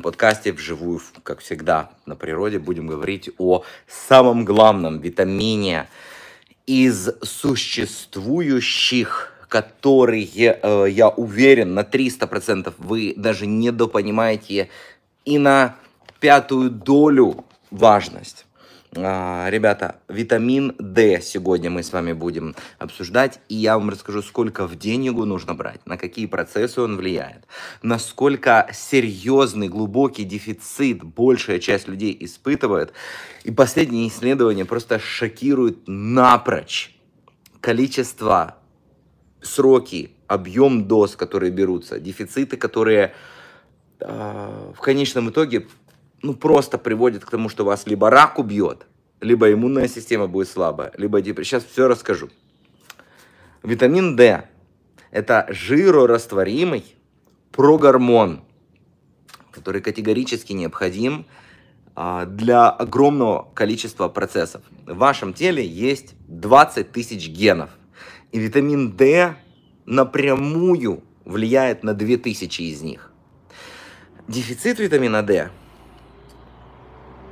подкасте вживую, как всегда, на природе будем говорить о самом главном витамине из существующих, которые, э, я уверен, на 300% вы даже недопонимаете и на пятую долю важность. А, ребята, витамин D сегодня мы с вами будем обсуждать, и я вам расскажу, сколько в день его нужно брать, на какие процессы он влияет, насколько серьезный, глубокий дефицит большая часть людей испытывает, и последние исследования просто шокируют напрочь количество, сроки, объем доз, которые берутся, дефициты, которые а, в конечном итоге ну, просто приводит к тому, что вас либо рак убьет, либо иммунная система будет слабая, либо депрессия. Сейчас все расскажу. Витамин D – это жирорастворимый прогормон, который категорически необходим а, для огромного количества процессов. В вашем теле есть 20 тысяч генов, и витамин D напрямую влияет на 2000 из них. Дефицит витамина D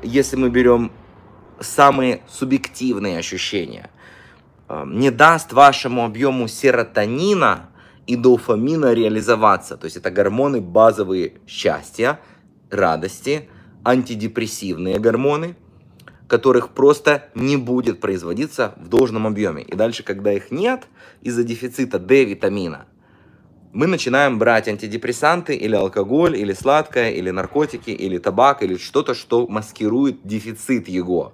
если мы берем самые субъективные ощущения, эм, не даст вашему объему серотонина и дофамина реализоваться. То есть это гормоны базовые счастья, радости, антидепрессивные гормоны, которых просто не будет производиться в должном объеме. И дальше, когда их нет из-за дефицита D-витамина, мы начинаем брать антидепрессанты или алкоголь, или сладкое, или наркотики, или табак, или что-то, что маскирует дефицит его.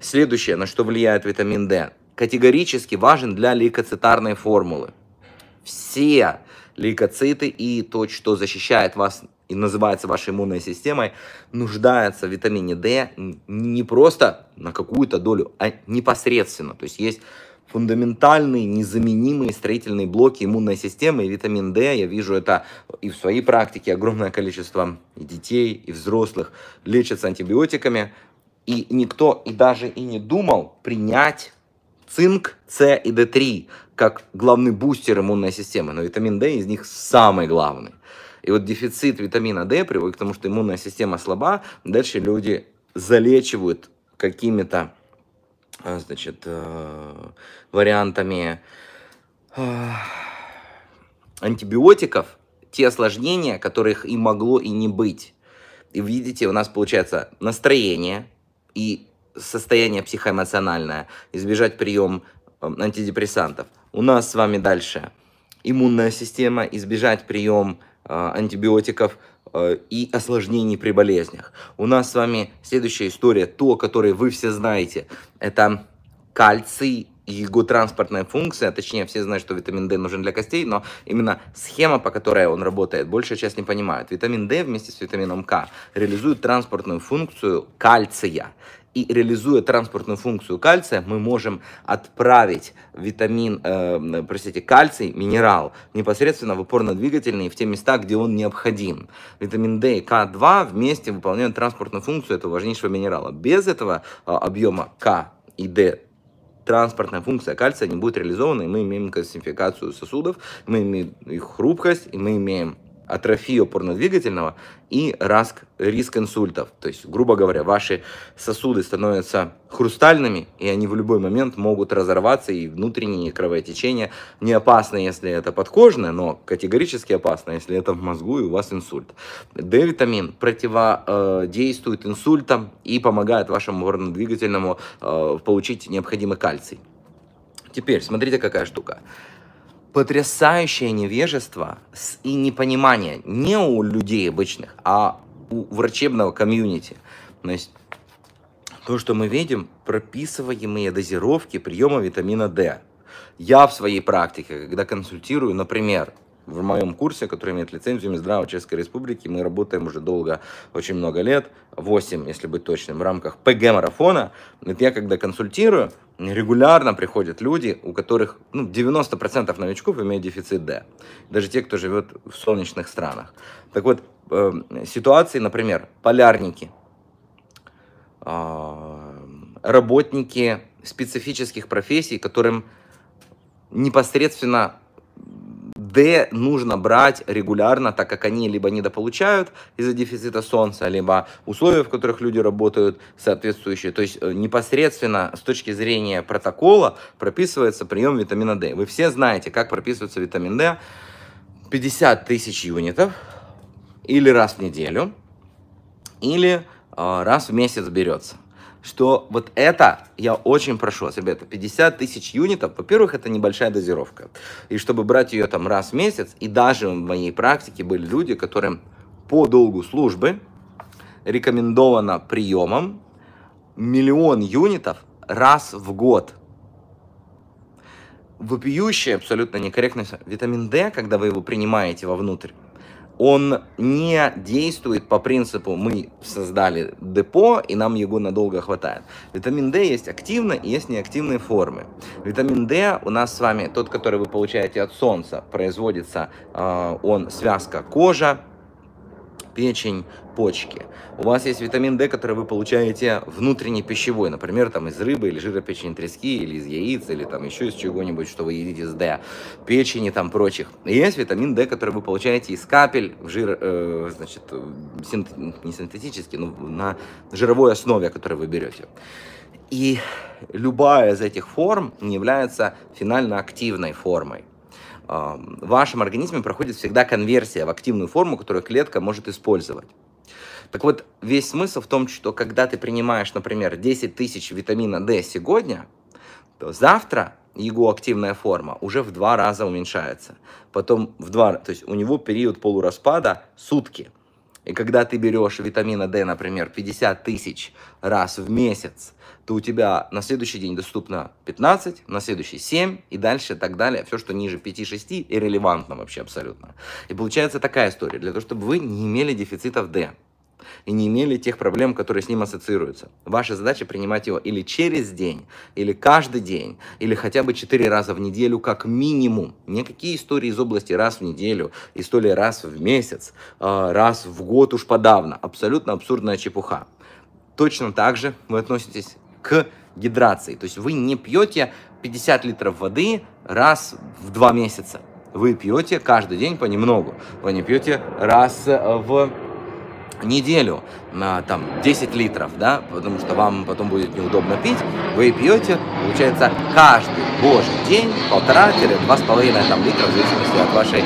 Следующее, на что влияет витамин D, категорически важен для лейкоцитарной формулы. Все лейкоциты и то, что защищает вас и называется вашей иммунной системой, нуждается в витамине D не просто на какую-то долю, а непосредственно. То есть есть фундаментальные, незаменимые строительные блоки иммунной системы и витамин D. Я вижу это и в своей практике. Огромное количество и детей, и взрослых лечатся антибиотиками. И никто и даже и не думал принять цинк, С и д 3 как главный бустер иммунной системы. Но витамин D из них самый главный. И вот дефицит витамина D приводит к тому, что иммунная система слаба. Дальше люди залечивают какими-то Э, значит, э, вариантами э, антибиотиков те осложнения, которых и могло и не быть. И видите, у нас получается настроение и состояние психоэмоциональное, избежать прием антидепрессантов. У нас с вами дальше иммунная система, избежать прием антибиотиков – Э, и осложнений при болезнях. У нас с вами следующая история, то, которое вы все знаете, это кальций и его транспортная функция, точнее, все знают, что витамин D нужен для костей, но именно схема, по которой он работает, большая часть не понимает. Витамин D вместе с витамином К реализует транспортную функцию кальция и реализуя транспортную функцию кальция, мы можем отправить витамин, э, простите, кальций, минерал непосредственно в опорно-двигательный в те места, где он необходим. Витамин D и К2 вместе выполняют транспортную функцию этого важнейшего минерала. Без этого э, объема К и D транспортная функция кальция не будет реализована, и мы имеем кальцификацию сосудов, мы имеем их хрупкость, и мы имеем атрофии опорно-двигательного и риск, риск инсультов. То есть, грубо говоря, ваши сосуды становятся хрустальными, и они в любой момент могут разорваться, и внутренние кровотечения не опасно, если это подкожное, но категорически опасно, если это в мозгу и у вас инсульт. D-витамин противодействует э, инсультам и помогает вашему опорно-двигательному э, получить необходимый кальций. Теперь, смотрите, какая штука потрясающее невежество и непонимание не у людей обычных, а у врачебного комьюнити. То есть то, что мы видим, прописываемые дозировки приема витамина D. Я в своей практике, когда консультирую, например, в моем курсе, который имеет лицензию Минздрава Чешской Республики. Мы работаем уже долго, очень много лет, 8, если быть точным, в рамках ПГ-марафона. Я когда консультирую, регулярно приходят люди, у которых ну, 90% новичков имеют дефицит D. Даже те, кто живет в солнечных странах. Так вот, э, ситуации, например, полярники, э, работники специфических профессий, которым непосредственно D нужно брать регулярно, так как они либо недополучают из-за дефицита солнца, либо условия, в которых люди работают, соответствующие. То есть э, непосредственно с точки зрения протокола прописывается прием витамина D. Вы все знаете, как прописывается витамин D. 50 тысяч юнитов или раз в неделю, или э, раз в месяц берется что вот это, я очень прошу вас, ребята, 50 тысяч юнитов, во-первых, это небольшая дозировка. И чтобы брать ее там раз в месяц, и даже в моей практике были люди, которым по долгу службы рекомендовано приемом миллион юнитов раз в год. Вопиющая абсолютно некорректность. Витамин D, когда вы его принимаете вовнутрь, он не действует по принципу «мы создали депо, и нам его надолго хватает». Витамин D есть активно и есть неактивные формы. Витамин D у нас с вами, тот, который вы получаете от солнца, производится э, он связка кожа, печень, почки. У вас есть витамин D, который вы получаете внутренней пищевой, например, там из рыбы или жира печени трески, или из яиц, или там еще из чего-нибудь, что вы едите с D, печени там прочих. И есть витамин D, который вы получаете из капель в жир, э, значит, синт, не синтетически, но на жировой основе, который вы берете. И любая из этих форм не является финально активной формой в вашем организме проходит всегда конверсия в активную форму, которую клетка может использовать. Так вот, весь смысл в том, что когда ты принимаешь, например, 10 тысяч витамина D сегодня, то завтра его активная форма уже в два раза уменьшается. Потом в два, то есть у него период полураспада сутки. И когда ты берешь витамина D, например, 50 тысяч раз в месяц, то у тебя на следующий день доступно 15, на следующий 7 и дальше так далее. Все, что ниже 5-6, иррелевантно вообще абсолютно. И получается такая история. Для того, чтобы вы не имели дефицитов D и не имели тех проблем, которые с ним ассоциируются. Ваша задача принимать его или через день, или каждый день, или хотя бы 4 раза в неделю как минимум. Никакие истории из области раз в неделю, истории раз в месяц, а, раз в год уж подавно. Абсолютно абсурдная чепуха. Точно так же вы относитесь к гидрации. То есть вы не пьете 50 литров воды раз в два месяца. Вы пьете каждый день понемногу. Вы не пьете раз э, в неделю на там 10 литров, да, потому что вам потом будет неудобно пить, вы пьете, получается, каждый божий день полтора-два с половиной там литра в зависимости от вашей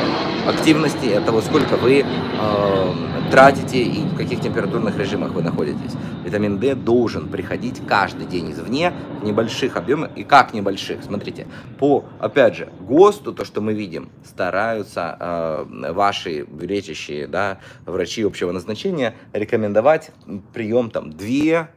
активности, от того, сколько вы э, тратите и в каких температурных режимах вы находитесь. Витамин D должен приходить каждый день извне в небольших объемах. И как небольших? Смотрите, по, опять же, ГОСТу, то, что мы видим, стараются э, ваши лечащие да, врачи общего назначения рекомендовать прием там 2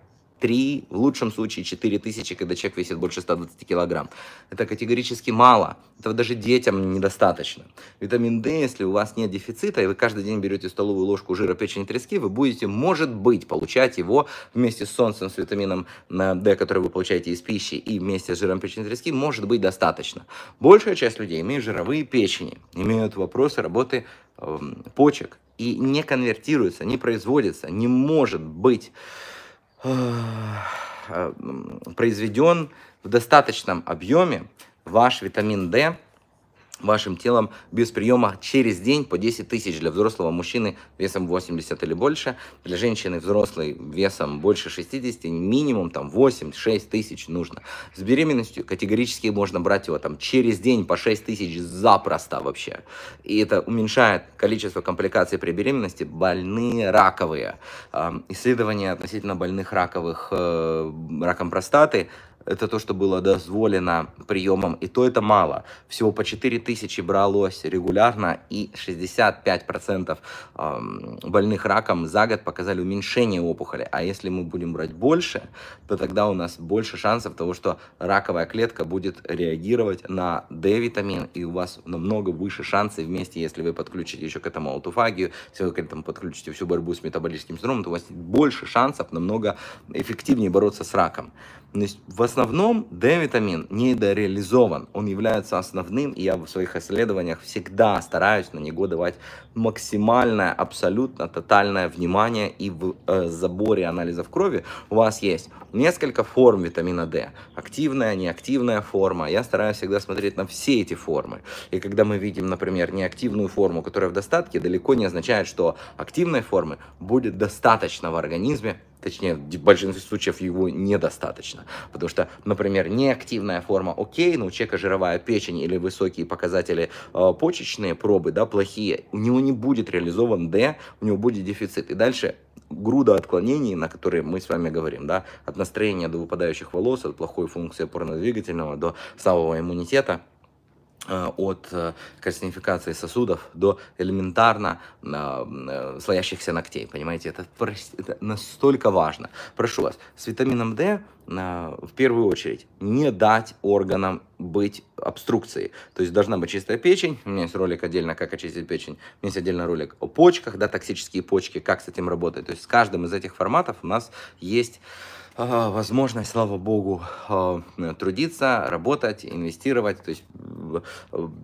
3, в лучшем случае 4 тысячи, когда человек весит больше 120 килограмм. Это категорически мало, этого даже детям недостаточно. Витамин D, если у вас нет дефицита, и вы каждый день берете столовую ложку жира, печени, трески, вы будете, может быть, получать его вместе с солнцем, с витамином D, который вы получаете из пищи, и вместе с жиром печени, трески, может быть достаточно. Большая часть людей имеют жировые печени, имеют вопросы работы э, почек, и не конвертируется, не производится, не может быть Э, произведен в достаточном объеме, ваш витамин D вашим телом без приема через день по 10 тысяч для взрослого мужчины весом 80 или больше, для женщины взрослой весом больше 60, минимум там 8-6 тысяч нужно. С беременностью категорически можно брать его там через день по 6 тысяч запросто вообще. И это уменьшает количество компликаций при беременности, больные раковые. Исследования относительно больных раковых э, раком простаты это то, что было дозволено приемом, и то это мало. Всего по 4 тысячи бралось регулярно, и 65% больных раком за год показали уменьшение опухоли. А если мы будем брать больше, то тогда у нас больше шансов того, что раковая клетка будет реагировать на D-витамин, и у вас намного выше шансы вместе, если вы подключите еще к этому аутофагию, если вы к этому подключите всю борьбу с метаболическим синдромом, то у вас больше шансов намного эффективнее бороться с раком. То есть, основном D-витамин недореализован. Он является основным, и я в своих исследованиях всегда стараюсь на него давать максимальное, абсолютно тотальное внимание. И в э, заборе анализов крови у вас есть несколько форм витамина D. Активная, неактивная форма. Я стараюсь всегда смотреть на все эти формы. И когда мы видим, например, неактивную форму, которая в достатке, далеко не означает, что активной формы будет достаточно в организме Точнее, в большинстве случаев его недостаточно. Потому что, например, неактивная форма окей, но у человека жировая печень или высокие показатели э, почечные пробы, да, плохие, у него не будет реализован Д, у него будет дефицит. И дальше груда отклонений, на которые мы с вами говорим, да, от настроения до выпадающих волос, от плохой функции опорно-двигательного до самого иммунитета – Э, от э, кальцинификации сосудов до элементарно э, слоящихся ногтей. Понимаете, это, это настолько важно. Прошу вас, с витамином D в первую очередь не дать органам быть обструкцией. То есть должна быть чистая печень. У меня есть ролик отдельно, как очистить печень. У меня есть отдельно ролик о почках, да, токсические почки, как с этим работать. То есть с каждым из этих форматов у нас есть а, возможность, слава богу, а, трудиться, работать, инвестировать. То есть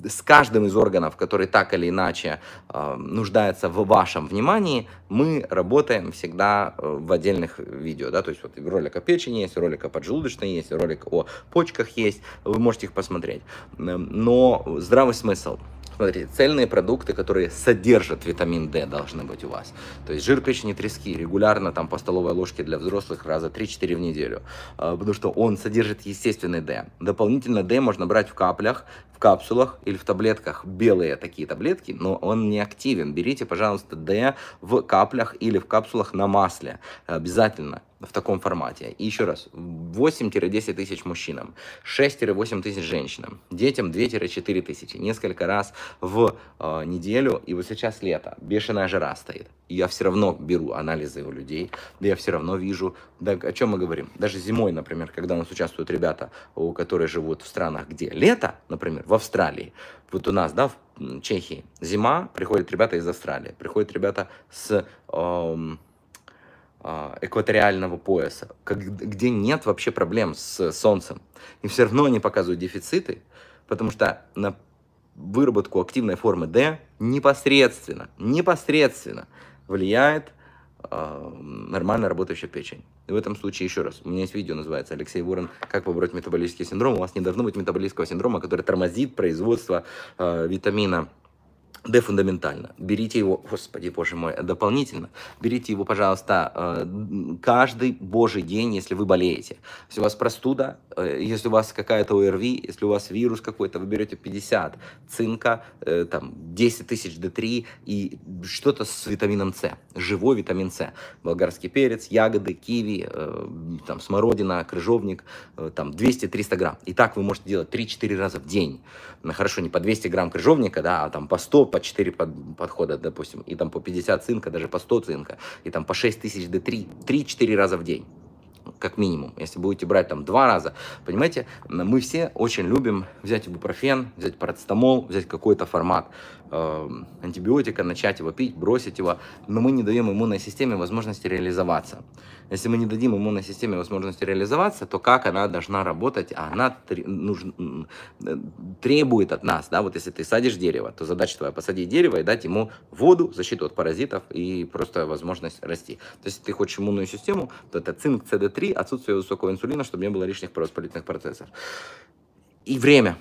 с каждым из органов, который так или иначе а, нуждается в вашем внимании, мы работаем всегда э, в отдельных видео. Да? То есть вот ролик о печени есть, ролик о поджелудочной есть, ролик о почках есть. Вы можете их посмотреть. Но здравый смысл – Смотрите, цельные продукты, которые содержат витамин D, должны быть у вас. То есть жир печени трески регулярно там по столовой ложке для взрослых раза 3-4 в неделю, а, потому что он содержит естественный D. Дополнительно D можно брать в каплях, в капсулах или в таблетках. Белые такие таблетки, но он не активен. Берите, пожалуйста, D в каплях или в капсулах на масле. Обязательно в таком формате. И еще раз, 8-10 тысяч мужчинам, 6-8 тысяч женщинам, детям 2-4 тысячи, несколько раз в э, неделю. И вот сейчас лето, бешеная жара стоит. И я все равно беру анализы у людей, да я все равно вижу, да о чем мы говорим. Даже зимой, например, когда у нас участвуют ребята, у которых живут в странах, где лето, например, в Австралии, вот у нас, да, в Чехии, зима, приходят ребята из Австралии, приходят ребята с... Э, а, экваториального пояса, где нет вообще проблем с Солнцем. И все равно они показывают дефициты, потому что на выработку активной формы D непосредственно, непосредственно влияет э, нормально работающая печень. И в этом случае, еще раз, у меня есть видео, называется «Алексей Ворон. Как побороть метаболический синдром». У вас не должно быть метаболического синдрома, который тормозит производство э, витамина Д фундаментально. Берите его, господи, боже мой, дополнительно. Берите его, пожалуйста, э, каждый божий день, если вы болеете. Если у вас простуда, э, если у вас какая-то ОРВИ, если у вас вирус какой-то, вы берете 50 цинка, э, там 10 тысяч д 3 и что-то с витамином С, живой витамин С. Болгарский перец, ягоды, киви, там смородина, крыжовник, там 200-300 грамм. И так вы можете делать 3-4 раза в день. Хорошо, не по 200 грамм крыжовника, да, а там по 100, по 4 под, подхода, допустим, и там по 50 цинка, даже по 100 цинка, и там по 6 тысяч D3, 3-4 раза в день как минимум. Если будете брать там два раза, понимаете, мы все очень любим взять ибупрофен, взять парацетамол, взять какой-то формат. Эм, антибиотика, начать его пить, бросить его, но мы не даем иммунной системе возможности реализоваться. Если мы не дадим иммунной системе возможности реализоваться, то как она должна работать? А она э, требует от нас, да, вот если ты садишь дерево, то задача твоя посадить дерево и дать ему воду, защиту от паразитов и просто возможность расти. То есть, если ты хочешь иммунную систему, то это цинк, CD3, отсутствие высокого инсулина, чтобы не было лишних провоспалительных процессов. И время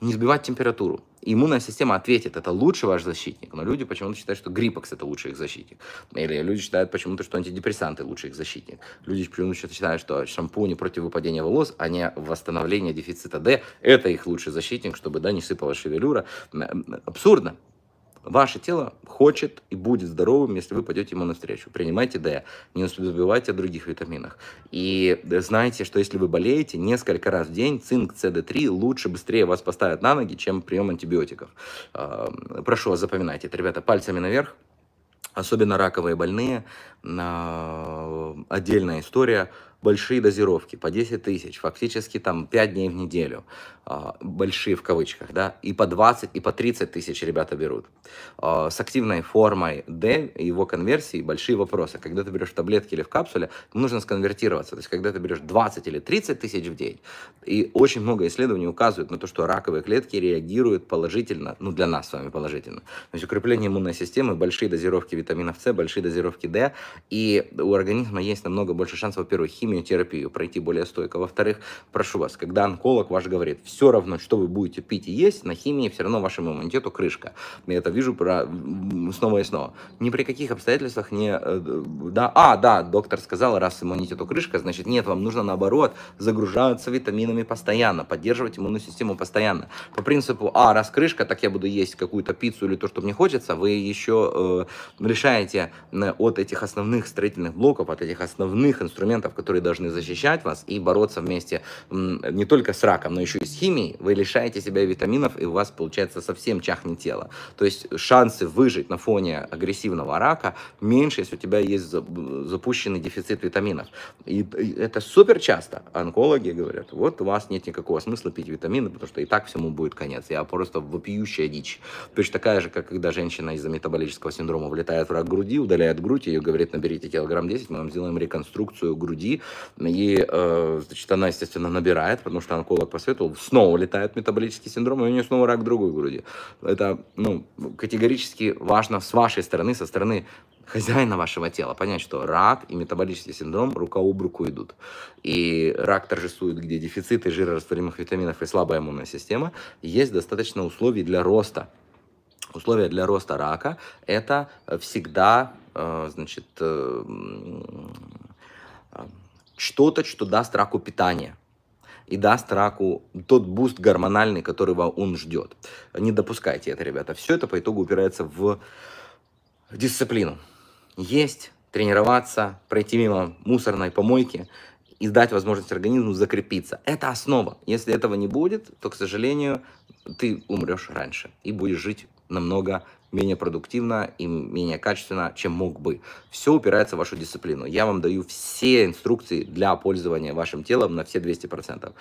не сбивать температуру. И иммунная система ответит, это лучший ваш защитник. Но люди почему-то считают, что гриппокс это лучший их защитник. Или люди считают почему-то, что антидепрессанты лучший их защитник. Люди почему-то считают, что шампуни против выпадения волос, а не восстановление дефицита D, это их лучший защитник, чтобы да, не сыпала шевелюра. Абсурдно. Ваше тело хочет и будет здоровым, если вы пойдете ему навстречу. Принимайте D, не забивайте о других витаминах. И знайте, что если вы болеете, несколько раз в день цинк CD3 лучше, быстрее вас поставят на ноги, чем прием антибиотиков. Эм, прошу вас, запоминайте это, ребята, пальцами наверх. Особенно раковые больные. Э, отдельная история – большие дозировки по 10 тысяч, фактически там 5 дней в неделю, а, большие в кавычках, да, и по 20, и по 30 тысяч ребята берут. А, с активной формой D и его конверсии большие вопросы. Когда ты берешь таблетки или в капсуле, нужно сконвертироваться. То есть, когда ты берешь 20 или 30 тысяч в день, и очень много исследований указывают на то, что раковые клетки реагируют положительно, ну, для нас с вами положительно. То есть, укрепление иммунной системы, большие дозировки витаминов С, большие дозировки D, и у организма есть намного больше шансов, во-первых, химиотерапию, пройти более стойко. Во-вторых, прошу вас, когда онколог ваш говорит, все равно, что вы будете пить и есть, на химии все равно вашему иммунитету крышка. Я это вижу про... снова и снова. Ни при каких обстоятельствах не... Э, да, а, да, доктор сказал, раз иммунитету крышка, значит нет, вам нужно наоборот загружаться витаминами постоянно, поддерживать иммунную систему постоянно. По принципу, а, раз крышка, так я буду есть какую-то пиццу или то, что мне хочется, вы еще э, лишаете э, от этих основных строительных блоков, от этих основных инструментов, которые которые должны защищать вас и бороться вместе не только с раком, но еще и с химией, вы лишаете себя витаминов, и у вас, получается, совсем чахнет тело. То есть шансы выжить на фоне агрессивного рака меньше, если у тебя есть запущенный дефицит витаминов. И это супер часто. Онкологи говорят, вот у вас нет никакого смысла пить витамины, потому что и так всему будет конец. Я просто вопиющая дичь. Точно такая же, как когда женщина из-за метаболического синдрома влетает в рак груди, удаляет грудь, ее говорит, наберите килограмм 10, мы вам сделаем реконструкцию груди, и, э, значит, она, естественно, набирает, потому что онколог посоветовал, снова летает метаболический синдром, и у нее снова рак другой груди. Это, ну, категорически важно с вашей стороны, со стороны хозяина вашего тела, понять, что рак и метаболический синдром рука об руку идут. И рак торжествует, где дефициты жирорастворимых витаминов и слабая иммунная система. Есть достаточно условий для роста. Условия для роста рака – это всегда, э, значит, э, что-то, что даст раку питание и даст раку тот буст гормональный, которого он ждет. Не допускайте это, ребята. Все это по итогу упирается в дисциплину. Есть, тренироваться, пройти мимо мусорной помойки и дать возможность организму закрепиться. Это основа. Если этого не будет, то, к сожалению, ты умрешь раньше и будешь жить намного менее продуктивно и менее качественно, чем мог бы. Все упирается в вашу дисциплину. Я вам даю все инструкции для пользования вашим телом на все 200%.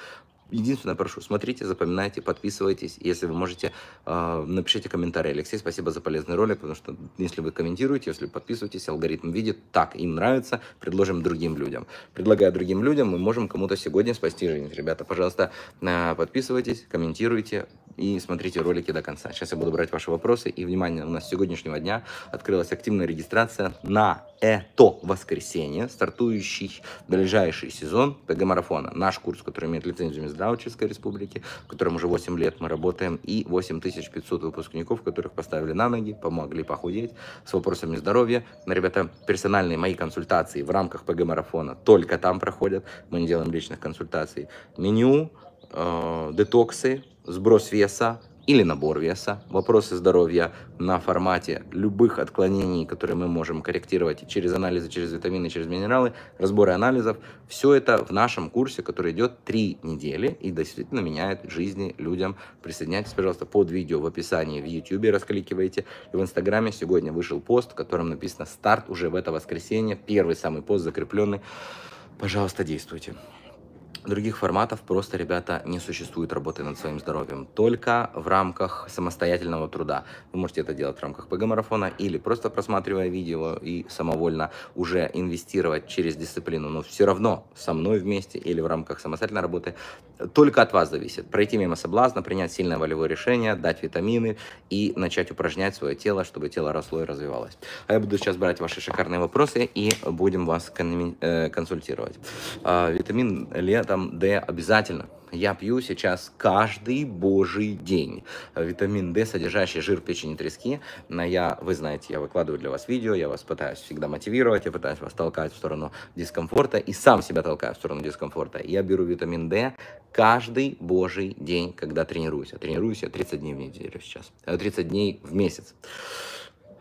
Единственное, прошу, смотрите, запоминайте, подписывайтесь. Если вы можете, э, напишите комментарий. Алексей, спасибо за полезный ролик, потому что если вы комментируете, если подписываетесь, алгоритм видит, так, им нравится, предложим другим людям. Предлагая другим людям, мы можем кому-то сегодня спасти жизнь. Ребята, пожалуйста, э, подписывайтесь, комментируйте, и смотрите ролики до конца. Сейчас я буду брать ваши вопросы. И, внимание, у нас с сегодняшнего дня открылась активная регистрация на это воскресенье, стартующий ближайший сезон пг марафона Наш курс, который имеет лицензию Минздравческой республики, в котором уже 8 лет мы работаем, и 8500 выпускников, которых поставили на ноги, помогли похудеть с вопросами здоровья. Ребята, персональные мои консультации в рамках ПГ-марафона только там проходят. Мы не делаем личных консультаций. Меню, э, детоксы, сброс веса или набор веса, вопросы здоровья на формате любых отклонений, которые мы можем корректировать через анализы, через витамины, через минералы, разборы анализов. Все это в нашем курсе, который идет 3 недели и действительно меняет жизни людям. Присоединяйтесь, пожалуйста, под видео в описании в YouTube, раскликивайте. И в Инстаграме сегодня вышел пост, в котором написано «Старт уже в это воскресенье». Первый самый пост закрепленный. Пожалуйста, действуйте. Других форматов просто, ребята, не существует работы над своим здоровьем. Только в рамках самостоятельного труда. Вы можете это делать в рамках ПГ-марафона или просто просматривая видео и самовольно уже инвестировать через дисциплину. Но все равно со мной вместе или в рамках самостоятельной работы только от вас зависит. Пройти мимо соблазна, принять сильное волевое решение, дать витамины и начать упражнять свое тело, чтобы тело росло и развивалось. А я буду сейчас брать ваши шикарные вопросы и будем вас э, консультировать. А, витамин летом D обязательно я пью сейчас каждый божий день. Витамин D, содержащий жир печени трески. Я, вы знаете, я выкладываю для вас видео, я вас пытаюсь всегда мотивировать, я пытаюсь вас толкать в сторону дискомфорта и сам себя толкаю в сторону дискомфорта. Я беру витамин D каждый божий день, когда тренируюсь. я тренируюсь я 30 дней в неделю сейчас, 30 э, дней в месяц.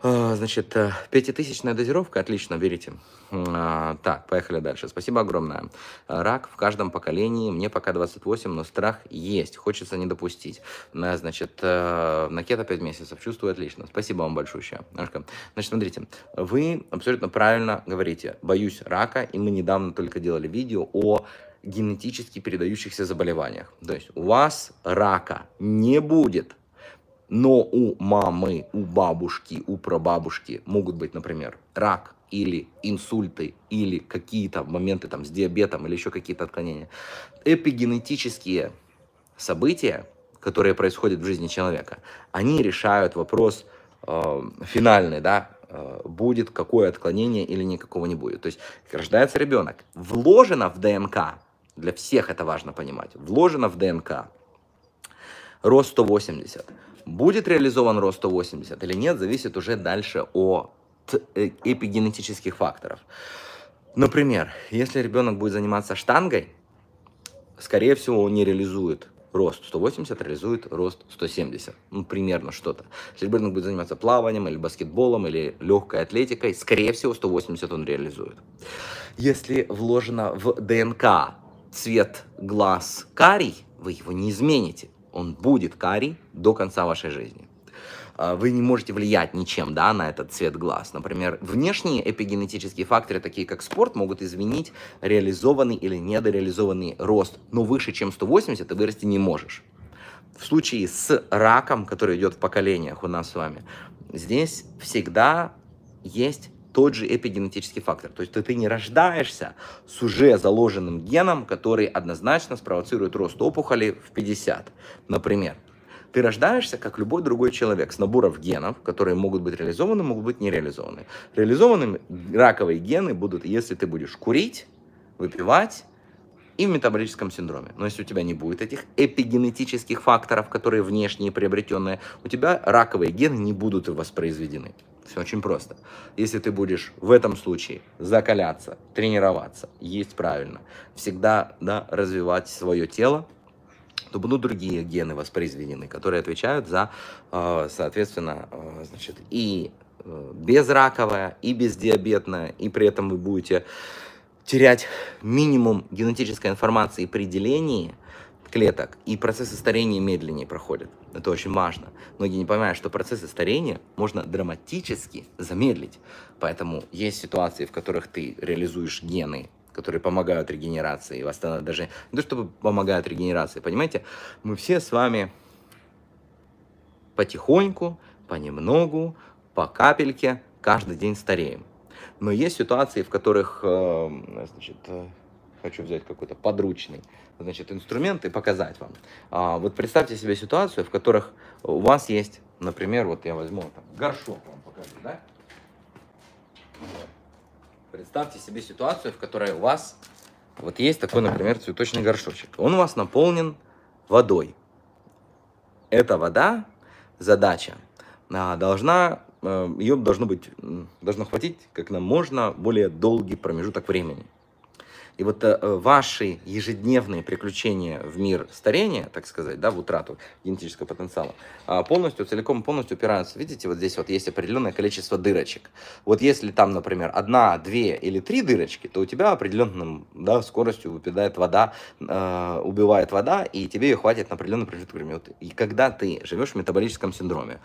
А, значит, э, пятитысячная дозировка, отлично, берите. А, так, поехали дальше. Спасибо огромное. Рак в каждом поколении, мне пока 28, но страх есть, хочется не допустить. А, значит, э, на кето 5 месяцев, чувствую отлично. Спасибо вам большое. Значит, смотрите, вы абсолютно правильно говорите, боюсь рака, и мы недавно только делали видео о генетически передающихся заболеваниях. То есть у вас рака не будет, но у мамы, у бабушки, у прабабушки могут быть, например, рак или инсульты, или какие-то моменты там с диабетом, или еще какие-то отклонения. Эпигенетические события, которые происходят в жизни человека, они решают вопрос э, финальный, да, э, будет какое отклонение или никакого не будет. То есть рождается ребенок, вложено в ДНК, для всех это важно понимать, вложено в ДНК рост 180, Будет реализован рост 180 или нет, зависит уже дальше от э, эпигенетических факторов. Например, если ребенок будет заниматься штангой, скорее всего, он не реализует рост 180, реализует рост 170. Ну, примерно что-то. Если ребенок будет заниматься плаванием или баскетболом, или легкой атлетикой, скорее всего, 180 он реализует. Если вложено в ДНК цвет глаз карий, вы его не измените он будет карий до конца вашей жизни. А, вы не можете влиять ничем да, на этот цвет глаз. Например, внешние эпигенетические факторы, такие как спорт, могут изменить реализованный или недореализованный рост. Но выше, чем 180, ты вырасти не можешь. В случае с раком, который идет в поколениях у нас с вами, здесь всегда есть тот же эпигенетический фактор. То есть ты, не рождаешься с уже заложенным геном, который однозначно спровоцирует рост опухоли в 50, например. Ты рождаешься, как любой другой человек, с наборов генов, которые могут быть реализованы, могут быть не реализованы. Реализованными раковые гены будут, если ты будешь курить, выпивать, и в метаболическом синдроме. Но если у тебя не будет этих эпигенетических факторов, которые внешние приобретенные, у тебя раковые гены не будут воспроизведены. Все очень просто. Если ты будешь в этом случае закаляться, тренироваться, есть правильно, всегда да, развивать свое тело, то будут другие гены воспроизведены, которые отвечают за, э, соответственно, э, значит, и э, безраковое, и бездиабетное, и при этом вы будете терять минимум генетической информации при делении – клеток, и процессы старения медленнее проходят. Это очень важно. Многие не понимают, что процессы старения можно драматически замедлить. Поэтому есть ситуации, в которых ты реализуешь гены, которые помогают регенерации, восстанов... даже не то чтобы помогают регенерации, понимаете, мы все с вами потихоньку, понемногу, по капельке каждый день стареем. Но есть ситуации, в которых, э, значит, э, хочу взять какой-то подручный, значит, инструмент и показать вам. А, вот представьте себе ситуацию, в которых у вас есть, например, вот я возьму там, горшок вам покажу, да? Представьте себе ситуацию, в которой у вас вот есть такой, например, цветочный горшочек. Он у вас наполнен водой. Эта вода, задача, а, должна, э, ее должно быть, должно хватить как нам можно более долгий промежуток времени. И вот э, ваши ежедневные приключения в мир старения, так сказать, да, в утрату генетического потенциала, э, полностью, целиком полностью упираются. Видите, вот здесь вот есть определенное количество дырочек. Вот если там, например, одна, две или три дырочки, то у тебя определенным да, скоростью выпадает вода, э, убивает вода, и тебе ее хватит на определенный промежуток времени. Вот, и когда ты живешь в метаболическом синдроме,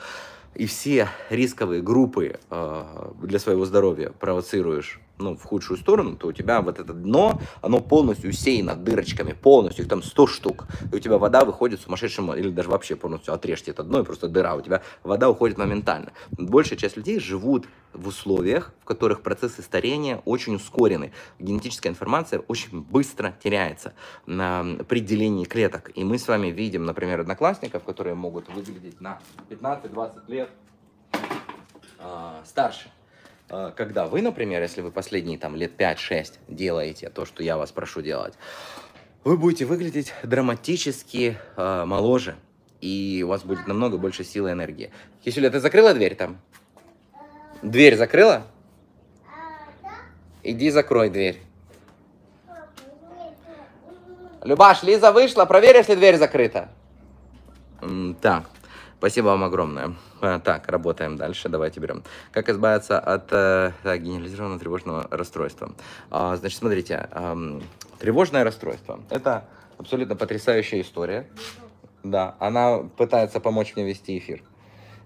и все рисковые группы э, для своего здоровья провоцируешь ну, в худшую сторону, то у тебя вот это дно, оно полностью усеяно дырочками, полностью, их там 100 штук, и у тебя вода выходит сумасшедшим, или даже вообще полностью отрежьте это дно, и просто дыра, у тебя вода уходит моментально. Большая часть людей живут в условиях, в которых процессы старения очень ускорены, генетическая информация очень быстро теряется при делении клеток, и мы с вами видим, например, одноклассников, которые могут выглядеть на 15-20 лет э, старше, а, когда вы, например, если вы последние там лет 5-6 делаете то, что я вас прошу делать, вы будете выглядеть драматически э, моложе, и у вас будет намного больше силы и энергии. Кисюля, ты закрыла дверь там? Дверь закрыла? Иди закрой дверь. Любаш, Лиза вышла, проверь, если дверь закрыта. Так, Спасибо вам огромное. А, так, работаем дальше. Давайте берем. Как избавиться от э, генерализированного тревожного расстройства? А, значит, смотрите, э, тревожное расстройство – это абсолютно потрясающая история. Да, она пытается помочь мне вести эфир.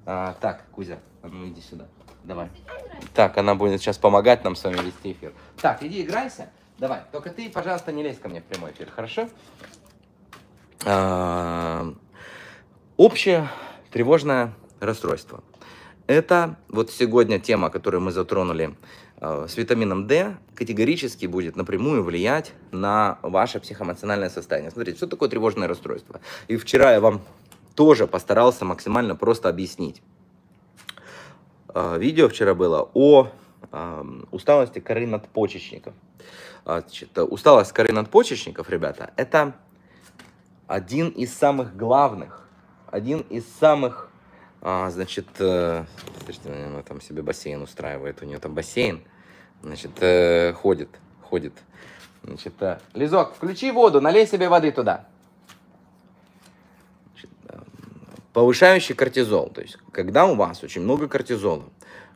А, так, Кузя, а ну иди сюда. Давай. Так, она будет сейчас помогать нам с вами вести эфир. Так, иди играйся. Давай, только ты, пожалуйста, не лезь ко мне в прямой эфир, хорошо? А, общее Тревожное расстройство. Это вот сегодня тема, которую мы затронули э, с витамином D, категорически будет напрямую влиять на ваше психоэмоциональное состояние. Смотрите, что такое тревожное расстройство? И вчера я вам тоже постарался максимально просто объяснить. Э, видео вчера было о эм, усталости коры надпочечников. А, значит, усталость коры надпочечников, ребята, это один из самых главных один из самых, а, значит, э, слушайте, она там себе бассейн устраивает, у нее там бассейн, значит, э, ходит, ходит. Значит, э, Лизок, включи воду, налей себе воды туда. Значит, э, повышающий кортизол, то есть, когда у вас очень много кортизола,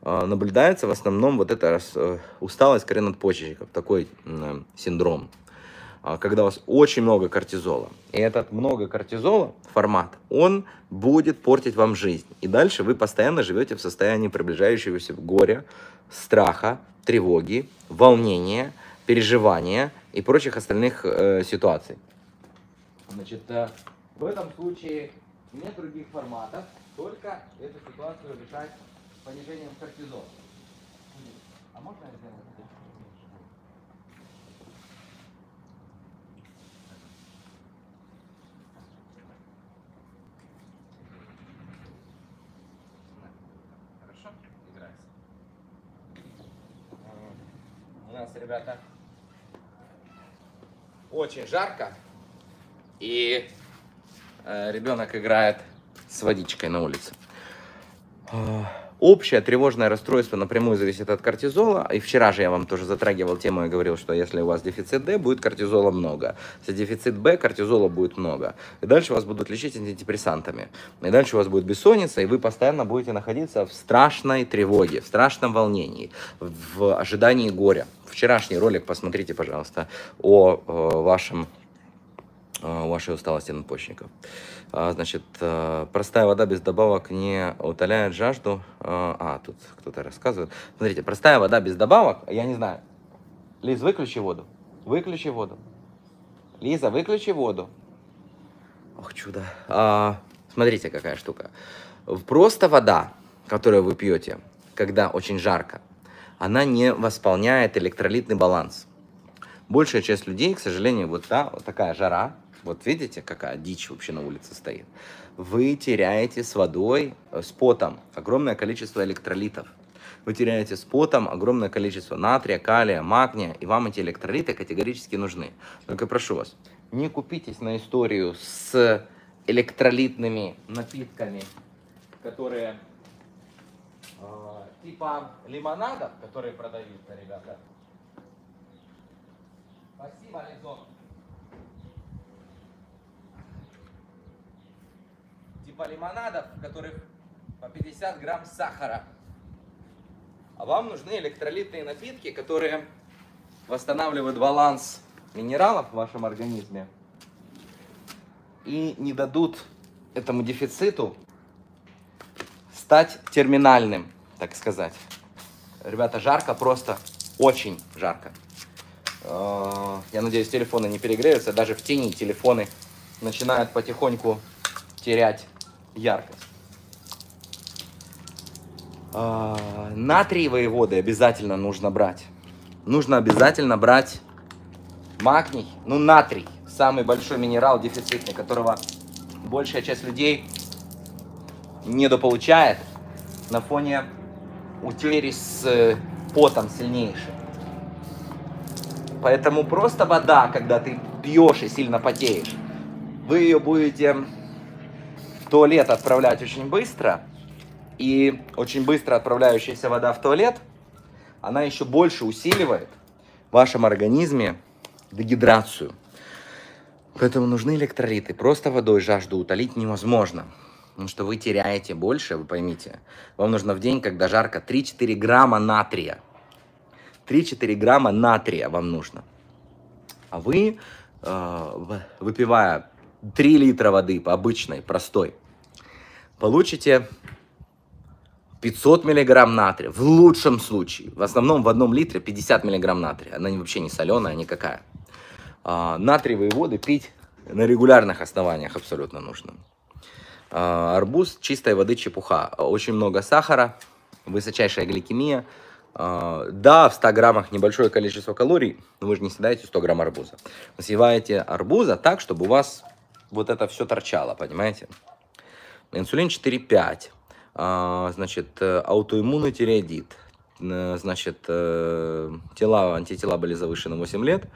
э, наблюдается в основном вот эта э, усталость коренопочечников, такой э, синдром. А, когда у вас очень много кортизола. И этот много кортизола формат, он будет портить вам жизнь. И дальше вы постоянно живете в состоянии приближающегося горя, страха, тревоги, волнения, переживания и прочих остальных э, ситуаций. Значит, э, в этом случае нет других форматов, только эту ситуацию решать понижением кортизола. А можно я сделаю? нас, ребята. Очень жарко. И э, ребенок играет с водичкой на улице. Общее тревожное расстройство напрямую зависит от кортизола. И вчера же я вам тоже затрагивал тему и говорил, что если у вас дефицит D, будет кортизола много. Если дефицит B, кортизола будет много. И дальше вас будут лечить антидепрессантами. И дальше у вас будет бессонница, и вы постоянно будете находиться в страшной тревоге, в страшном волнении, в ожидании горя. Вчерашний ролик посмотрите, пожалуйста, о, э, вашем, о э, вашей усталости надпочечников. А, значит, э, простая вода без добавок не утоляет жажду. А, а, тут кто-то рассказывает. Смотрите, простая вода без добавок, я не знаю. Лиз, выключи воду. Выключи воду. Лиза, выключи воду. Ох, чудо. А, смотрите, какая штука. Просто вода, которую вы пьете, когда очень жарко, она не восполняет электролитный баланс. Большая часть людей, к сожалению, вот, да, вот такая жара, вот видите, какая дичь вообще на улице стоит, вы теряете с водой, э, с потом огромное количество электролитов. Вы теряете с потом огромное количество натрия, калия, магния, и вам эти электролиты категорически нужны. Только прошу вас, не купитесь на историю с электролитными напитками, которые э, типа лимонадов, которые продаются, ребята. Спасибо, Лизон. типа лимонадов, в которых по 50 грамм сахара. А вам нужны электролитные напитки, которые восстанавливают баланс минералов в вашем организме и не дадут этому дефициту стать терминальным, так сказать. Ребята, жарко просто, очень жарко. Э, я надеюсь, телефоны не перегреются, даже в тени телефоны начинают потихоньку терять яркость. А, Натриевые воды обязательно нужно брать. Нужно обязательно брать магний, ну натрий, самый большой минерал дефицитный, которого большая часть людей недополучает на фоне утери с э, потом сильнейшим. Поэтому просто вода, когда ты пьешь и сильно потеешь, вы ее будете туалет отправлять очень быстро, и очень быстро отправляющаяся вода в туалет, она еще больше усиливает в вашем организме дегидрацию. Поэтому нужны электролиты. Просто водой жажду утолить невозможно. Потому что вы теряете больше, вы поймите. Вам нужно в день, когда жарко, 3-4 грамма натрия. 3-4 грамма натрия вам нужно. А вы, э, выпивая 3 литра воды по обычной, простой, получите 500 миллиграмм натрия, в лучшем случае. В основном в одном литре 50 миллиграмм натрия. Она вообще не соленая никакая. А, натриевые воды пить на регулярных основаниях абсолютно нужно. А, арбуз чистой воды чепуха. Очень много сахара, высочайшая гликемия. А, да, в 100 граммах небольшое количество калорий, но вы же не съедаете 100 грамм арбуза. Вы съедаете арбуза так, чтобы у вас вот это все торчало, понимаете? Инсулин 4,5. А, значит, э, аутоиммунный тиреодит. Значит, э, тела, антитела были завышены 8 лет.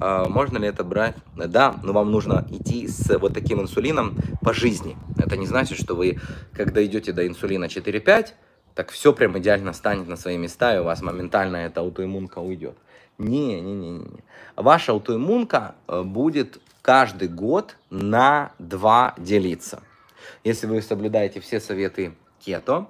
А, можно ли это брать? Да, но вам нужно идти с вот таким инсулином по жизни. Это не значит, что вы, когда идете до инсулина 4,5, так все прям идеально станет на свои места, и у вас моментально эта аутоиммунка уйдет. Не, Не-не-не. Ваша аутоиммунка э, будет каждый год на 2 делиться. Если вы соблюдаете все советы кето,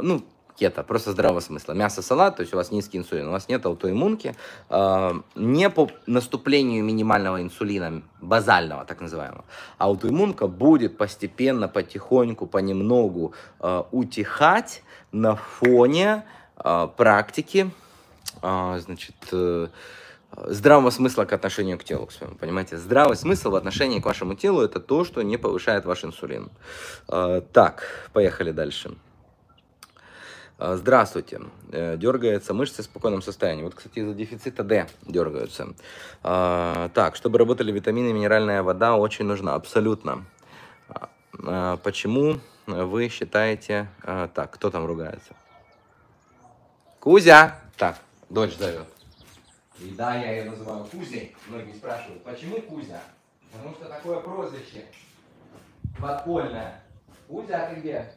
ну, кето, просто здравого смысла. Мясо, салат, то есть у вас низкий инсулин, у вас нет аутоиммунки. А, не по наступлению минимального инсулина, базального так называемого, а аутоиммунка будет постепенно, потихоньку, понемногу а, утихать на фоне практики, значит, э, здравого смысла к отношению к телу, к своему, понимаете? Здравый смысл в отношении к вашему телу – это то, что не повышает ваш инсулин. А, так, поехали дальше. А, здравствуйте. Э, дергаются мышцы в спокойном состоянии. Вот, кстати, из-за дефицита D дергаются. А, так, чтобы работали витамины, минеральная вода очень нужна. Абсолютно. Почему вы считаете... Так, кто там ругается? Кузя! Так, дочь зовет. И да, я ее называю Кузей. Многие спрашивают, почему Кузя? Потому что такое прозвище подпольное. Кузя, ты где?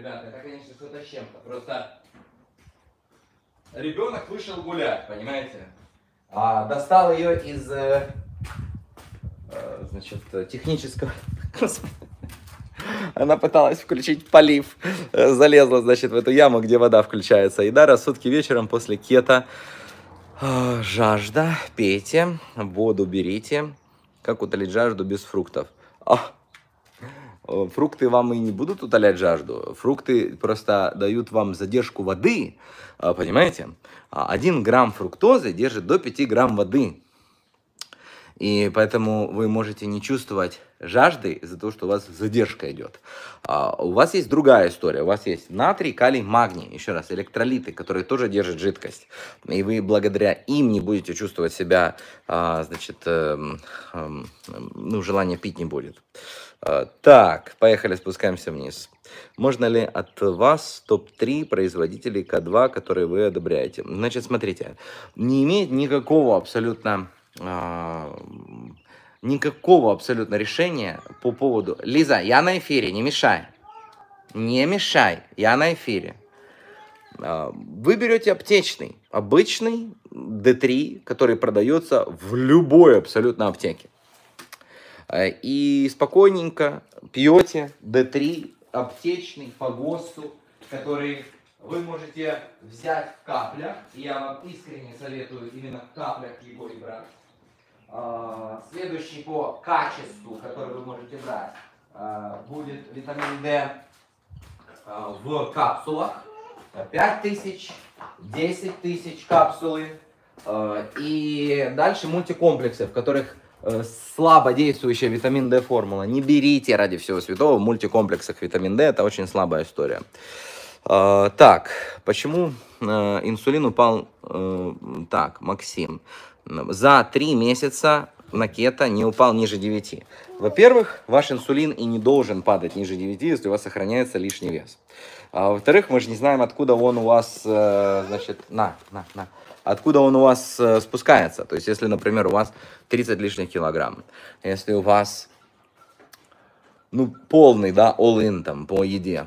ребята, это, конечно, что-то с чем-то. Просто ребенок вышел гулять, понимаете? А, достал ее из, э, э, значит, технического... Она пыталась включить полив, э, залезла, значит, в эту яму, где вода включается. И да, рассудки вечером после кета. А, жажда, пейте, воду берите. Как утолить жажду без фруктов? А, Э, фрукты вам и не будут утолять жажду. Фрукты просто дают вам задержку воды, э, понимаете? А один грамм фруктозы держит до 5 грамм воды. И поэтому вы можете не чувствовать жажды из-за того, что у вас задержка идет. А у вас есть другая история. У вас есть натрий, калий, магний. Еще раз, электролиты, которые тоже держат жидкость. И вы благодаря им не будете чувствовать себя, а, значит, э, э, ну, желание пить не будет. А, так, поехали, спускаемся вниз. Можно ли от вас топ-3 производителей К2, которые вы одобряете? Значит, смотрите, не имеет никакого абсолютно а, никакого абсолютно решения по поводу... Лиза, я на эфире, не мешай. Не мешай, я на эфире. А, вы берете аптечный, обычный D3, который продается в любой абсолютно аптеке. А, и спокойненько пьете D3 аптечный по ГОСТу, который вы можете взять в каплях. Я вам искренне советую именно в каплях его и брать. А, следующий по качеству, который вы можете брать, а, будет витамин D а, в капсулах. 5 тысяч, 10 тысяч капсулы. И дальше мультикомплексы, в которых э, слабо действующая витамин D формула. Не берите ради всего святого в мультикомплексах витамин D. Это очень слабая история. Так, почему э, инсулин упал? Э, так, Максим за три месяца на кето не упал ниже 9. Во-первых, ваш инсулин и не должен падать ниже 9, если у вас сохраняется лишний вес. А, во-вторых, мы же не знаем, откуда он у вас, э, значит, на, на, на, откуда он у вас э, спускается. То есть, если, например, у вас 30 лишних килограмм, если у вас, ну, полный, да, all-in там по еде,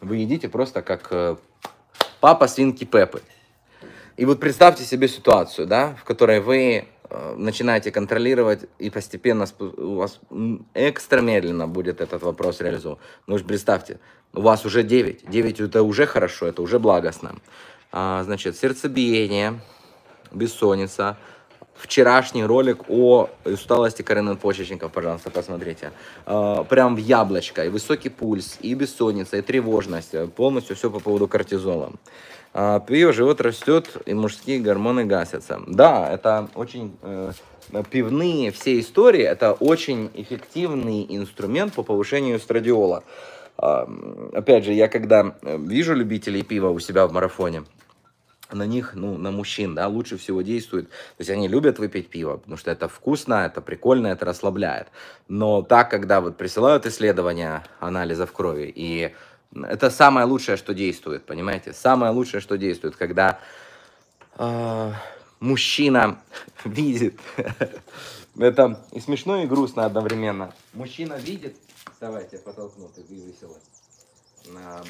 вы едите просто как э, папа свинки Пеппы. И вот представьте себе ситуацию, да, в которой вы э, начинаете контролировать, и постепенно у вас экстра медленно будет этот вопрос реализован. Ну уж представьте, у вас уже 9. 9 это уже хорошо, это уже благостно. А, значит, сердцебиение, бессонница. Вчерашний ролик о усталости коренных почечников, пожалуйста, посмотрите. А, прям в яблочко, и высокий пульс, и бессонница, и тревожность. Полностью все по поводу кортизола. А, пиво живет, растет, и мужские гормоны гасятся. Да, это очень э, пивные все истории, это очень эффективный инструмент по повышению эстрадиола. Э, опять же, я когда э, вижу любителей пива у себя в марафоне, на них, ну, на мужчин, да, лучше всего действует. То есть они любят выпить пиво, потому что это вкусно, это прикольно, это расслабляет. Но так, когда вот присылают исследования анализов крови, и это самое лучшее, что действует, понимаете? Самое лучшее, что действует, когда э, мужчина видит. Это и смешно, и грустно одновременно. Мужчина видит, давайте я потолкну, ты вывесила, э,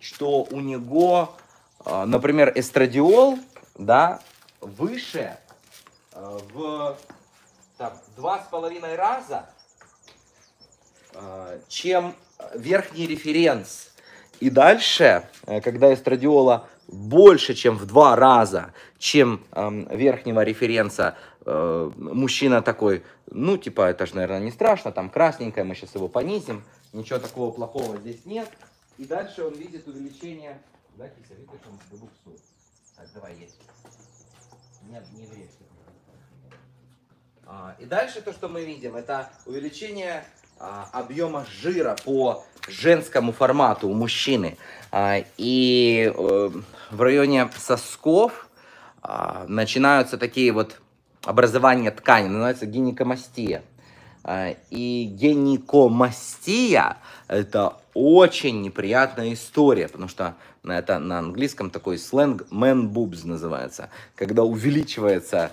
что у него, а, например, эстрадиол, да, выше э, в два с половиной раза, э, чем верхний референс. И дальше, э, когда эстрадиола больше, чем в два раза, чем э, верхнего референса, э, мужчина такой, ну, типа, это же, наверное, не страшно, там красненькое, мы сейчас его понизим, ничего такого плохого здесь нет. И дальше он видит увеличение... Да, Кися, видишь, он тебя буксует. Так, давай, есть. Нет, не врежь. А, и дальше то, что мы видим, это увеличение а, объема жира по женскому формату у мужчины. А, и э, в районе сосков а, начинаются такие вот образования ткани, называется гинекомастия. И гинекомастия – это очень неприятная история, потому что ну, это на английском такой сленг man boobs называется, когда увеличивается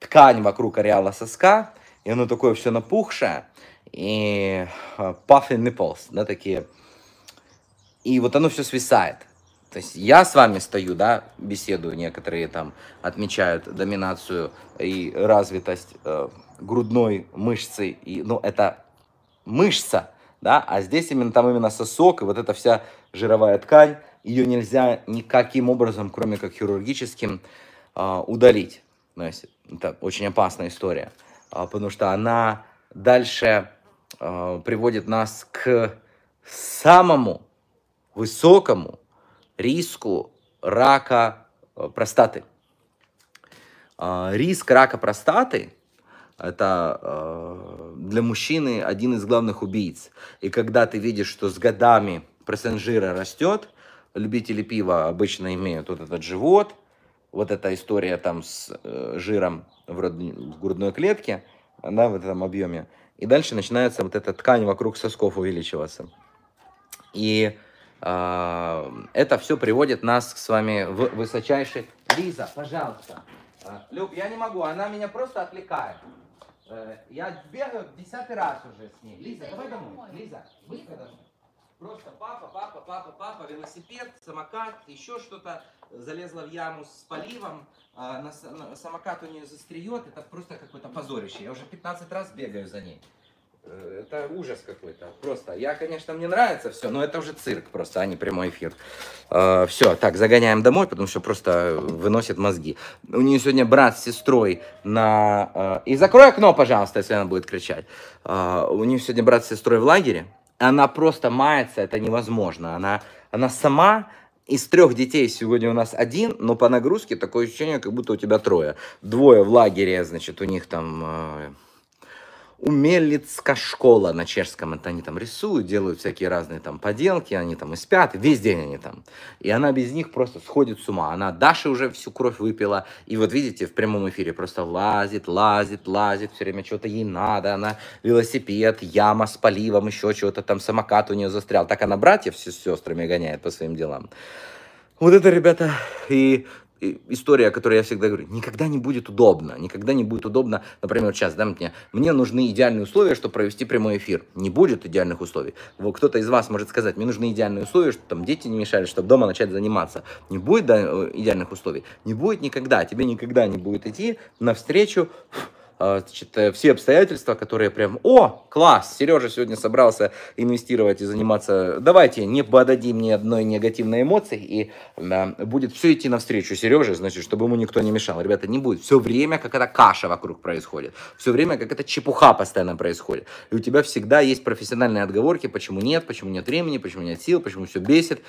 ткань вокруг ареала соска, и оно такое все напухшее, и э, puff and nipples, да, такие. И вот оно все свисает. То есть я с вами стою, да, беседую, некоторые там отмечают доминацию и развитость э, грудной мышцы, и, ну, это мышца, да, а здесь именно там именно сосок, и вот эта вся жировая ткань, ее нельзя никаким образом, кроме как хирургическим, э, удалить. То есть это очень опасная история. А, потому что она дальше а, приводит нас к самому высокому риску рака а, простаты. Риск рака простаты – это для мужчины один из главных убийц. И когда ты видишь, что с годами процент жира растет, любители пива обычно имеют вот этот живот, вот эта история там с э, жиром в, родной, в грудной клетке, да, в этом объеме. И дальше начинается вот эта ткань вокруг сосков увеличиваться. И э, это все приводит нас с вами в высочайший... Лиза, пожалуйста. А, Люб, я не могу, она меня просто отвлекает. Э, я бегаю в десятый раз уже с ней. Лиза, давай домой. домой. Лиза, быстро домой. Просто папа, папа, папа, папа, велосипед, самокат, еще что-то. Залезла в яму с поливом, а на, на, самокат у нее застреет. Это просто какое-то позорище. Я уже 15 раз бегаю за ней. Э, это ужас какой-то. Просто. Я, конечно, мне нравится все, но это уже цирк просто, а не прямой эфир. Э, а, все, так, загоняем домой, потому что просто выносит мозги. У нее сегодня брат с сестрой на... Э, и закрой окно, пожалуйста, если она будет кричать. Э, у нее сегодня брат с сестрой в лагере она просто мается, это невозможно. Она, она сама из трех детей сегодня у нас один, но по нагрузке такое ощущение, как будто у тебя трое. Двое в лагере, значит, у них там э, умелецкая школа на чешском. Это они там рисуют, делают всякие разные там поделки, они там и спят, и весь день они там. И она без них просто сходит с ума. Она Даша уже всю кровь выпила. И вот видите, в прямом эфире просто лазит, лазит, лазит, все время что-то ей надо. Она велосипед, яма с поливом, еще чего то там, самокат у нее застрял. Так она братьев с сестрами гоняет по своим делам. Вот это, ребята, и история, о которой я всегда говорю, никогда не будет удобно, никогда не будет удобно, например, вот сейчас, да, мне, мне нужны идеальные условия, чтобы провести прямой эфир, не будет идеальных условий. Вот кто-то из вас может сказать, мне нужны идеальные условия, чтобы там дети не мешали, чтобы дома начать заниматься. Не будет да, э, идеальных условий, не будет никогда, тебе никогда не будет идти навстречу а, значит, э, все обстоятельства, которые прям, о, класс, Сережа сегодня собрался инвестировать и заниматься, давайте не подадим ни одной негативной эмоции, и да, будет все идти навстречу Сереже, значит, чтобы ему никто не мешал. Ребята, не будет. Все время как то каша вокруг происходит, все время как то чепуха постоянно происходит. И у тебя всегда есть профессиональные отговорки, почему нет, почему нет времени, почему нет сил, почему все бесит.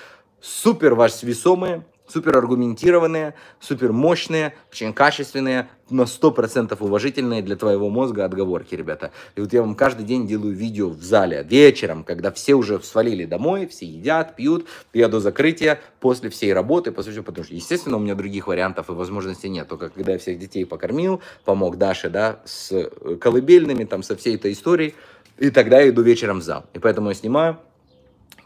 Супер ваш весомые, Супер аргументированные, супер мощные, очень качественные, на 100% уважительные для твоего мозга отговорки, ребята. И вот я вам каждый день делаю видео в зале вечером, когда все уже свалили домой, все едят, пьют. Я до закрытия, после всей работы, после всего, потому что, естественно, у меня других вариантов и возможностей нет. Только когда я всех детей покормил, помог Даше, да, с э, колыбельными, там, со всей этой историей, и тогда я иду вечером в зал. И поэтому я снимаю,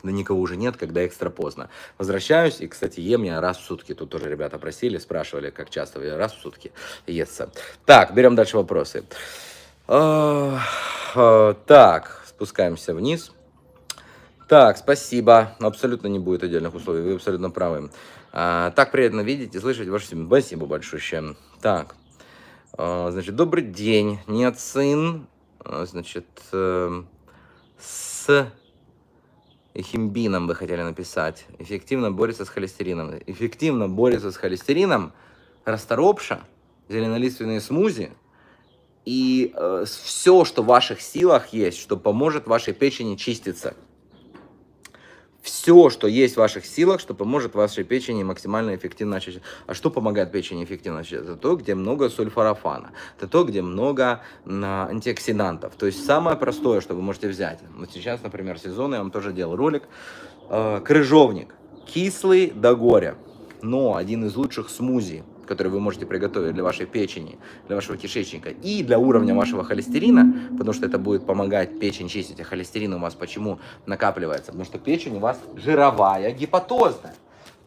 когда никого уже нет, когда экстра поздно. Возвращаюсь, и, кстати, ем я раз в сутки. Тут тоже ребята просили, спрашивали, как часто я раз в сутки естся. Так, берем дальше вопросы. А, а, так, спускаемся вниз. Так, спасибо. Ну, абсолютно не будет отдельных условий, вы абсолютно правы. А, так приятно видеть и слышать ваше. семью. Спасибо большое. Так, значит, добрый день. Нет, сын. значит, э, с химбином вы хотели написать. Эффективно борется с холестерином. Эффективно борется с холестерином расторопша, зеленолиственные смузи и э, все, что в ваших силах есть, что поможет вашей печени чиститься все, что есть в ваших силах, что поможет вашей печени максимально эффективно очистить. А что помогает печени эффективно очистить? Это то, где много сульфорафана, это то, где много а, антиоксидантов. То есть самое простое, что вы можете взять. Вот сейчас, например, сезон, я вам тоже делал ролик, а, крыжовник, кислый до горя, но один из лучших смузи который вы можете приготовить для вашей печени, для вашего кишечника и для уровня вашего холестерина, потому что это будет помогать печень чистить, а холестерин у вас почему накапливается? Потому что печень у вас жировая, гипотозная,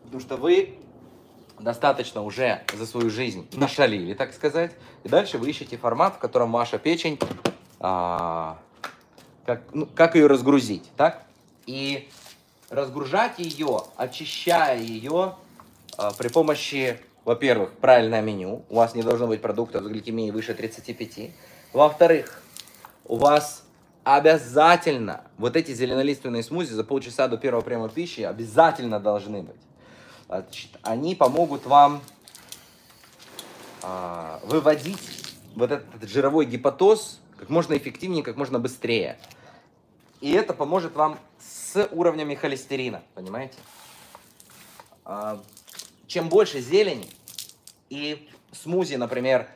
потому что вы достаточно уже за свою жизнь нашалили, так сказать, и дальше вы ищете формат, в котором ваша печень, а, как, ну, как ее разгрузить, так? И разгружать ее, очищая ее а, при помощи во-первых, правильное меню. У вас не должно быть продуктов с гликемией выше 35. Во-вторых, у вас обязательно вот эти зеленолиственные смузи за полчаса до первого приема пищи обязательно должны быть. Значит, они помогут вам а, выводить вот этот, жировой гепатоз как можно эффективнее, как можно быстрее. И это поможет вам с уровнями холестерина, понимаете? А, чем больше зелени и смузи, например,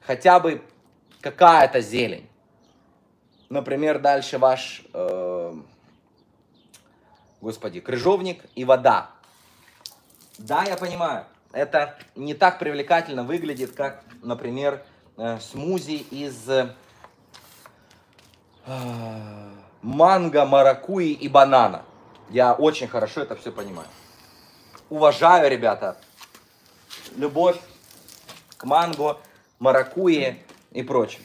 хотя бы какая-то зелень. Например, дальше ваш, э, господи, крыжовник и вода. Да, я понимаю, это не так привлекательно выглядит, как, например, э, смузи из э, манго, маракуи и банана. Я очень хорошо это все понимаю уважаю, ребята, любовь к манго, маракуе и прочим.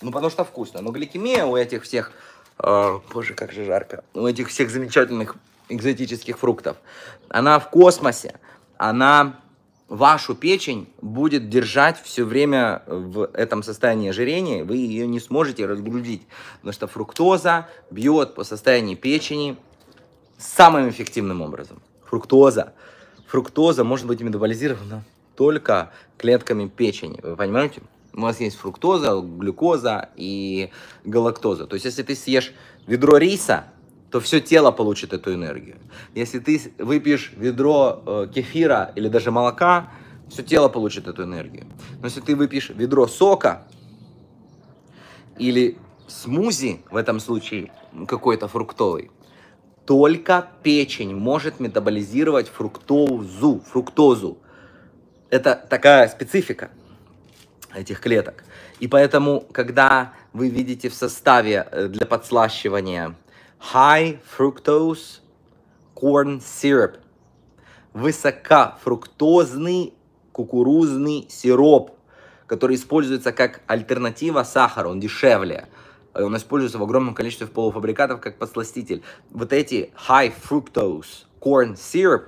Ну, потому что вкусно. Но гликемия у этих всех... Э, боже, как же жарко. У этих всех замечательных экзотических фруктов. Она в космосе. Она вашу печень будет держать все время в этом состоянии ожирения, вы ее не сможете разгрузить, потому что фруктоза бьет по состоянию печени самым эффективным образом фруктоза. Фруктоза может быть метаболизирована только клетками печени. Вы понимаете? У нас есть фруктоза, глюкоза и галактоза. То есть, если ты съешь ведро риса, то все тело получит эту энергию. Если ты выпьешь ведро э, кефира или даже молока, все тело получит эту энергию. Но если ты выпьешь ведро сока или смузи, в этом случае какой-то фруктовый, только печень может метаболизировать фруктозу. фруктозу. Это такая специфика этих клеток. И поэтому, когда вы видите в составе э, для подслащивания high fructose corn syrup, высокофруктозный кукурузный сироп, который используется как альтернатива сахару, он дешевле – Э, он используется в огромном количестве полуфабрикатов как подсластитель. Вот эти high fructose corn syrup,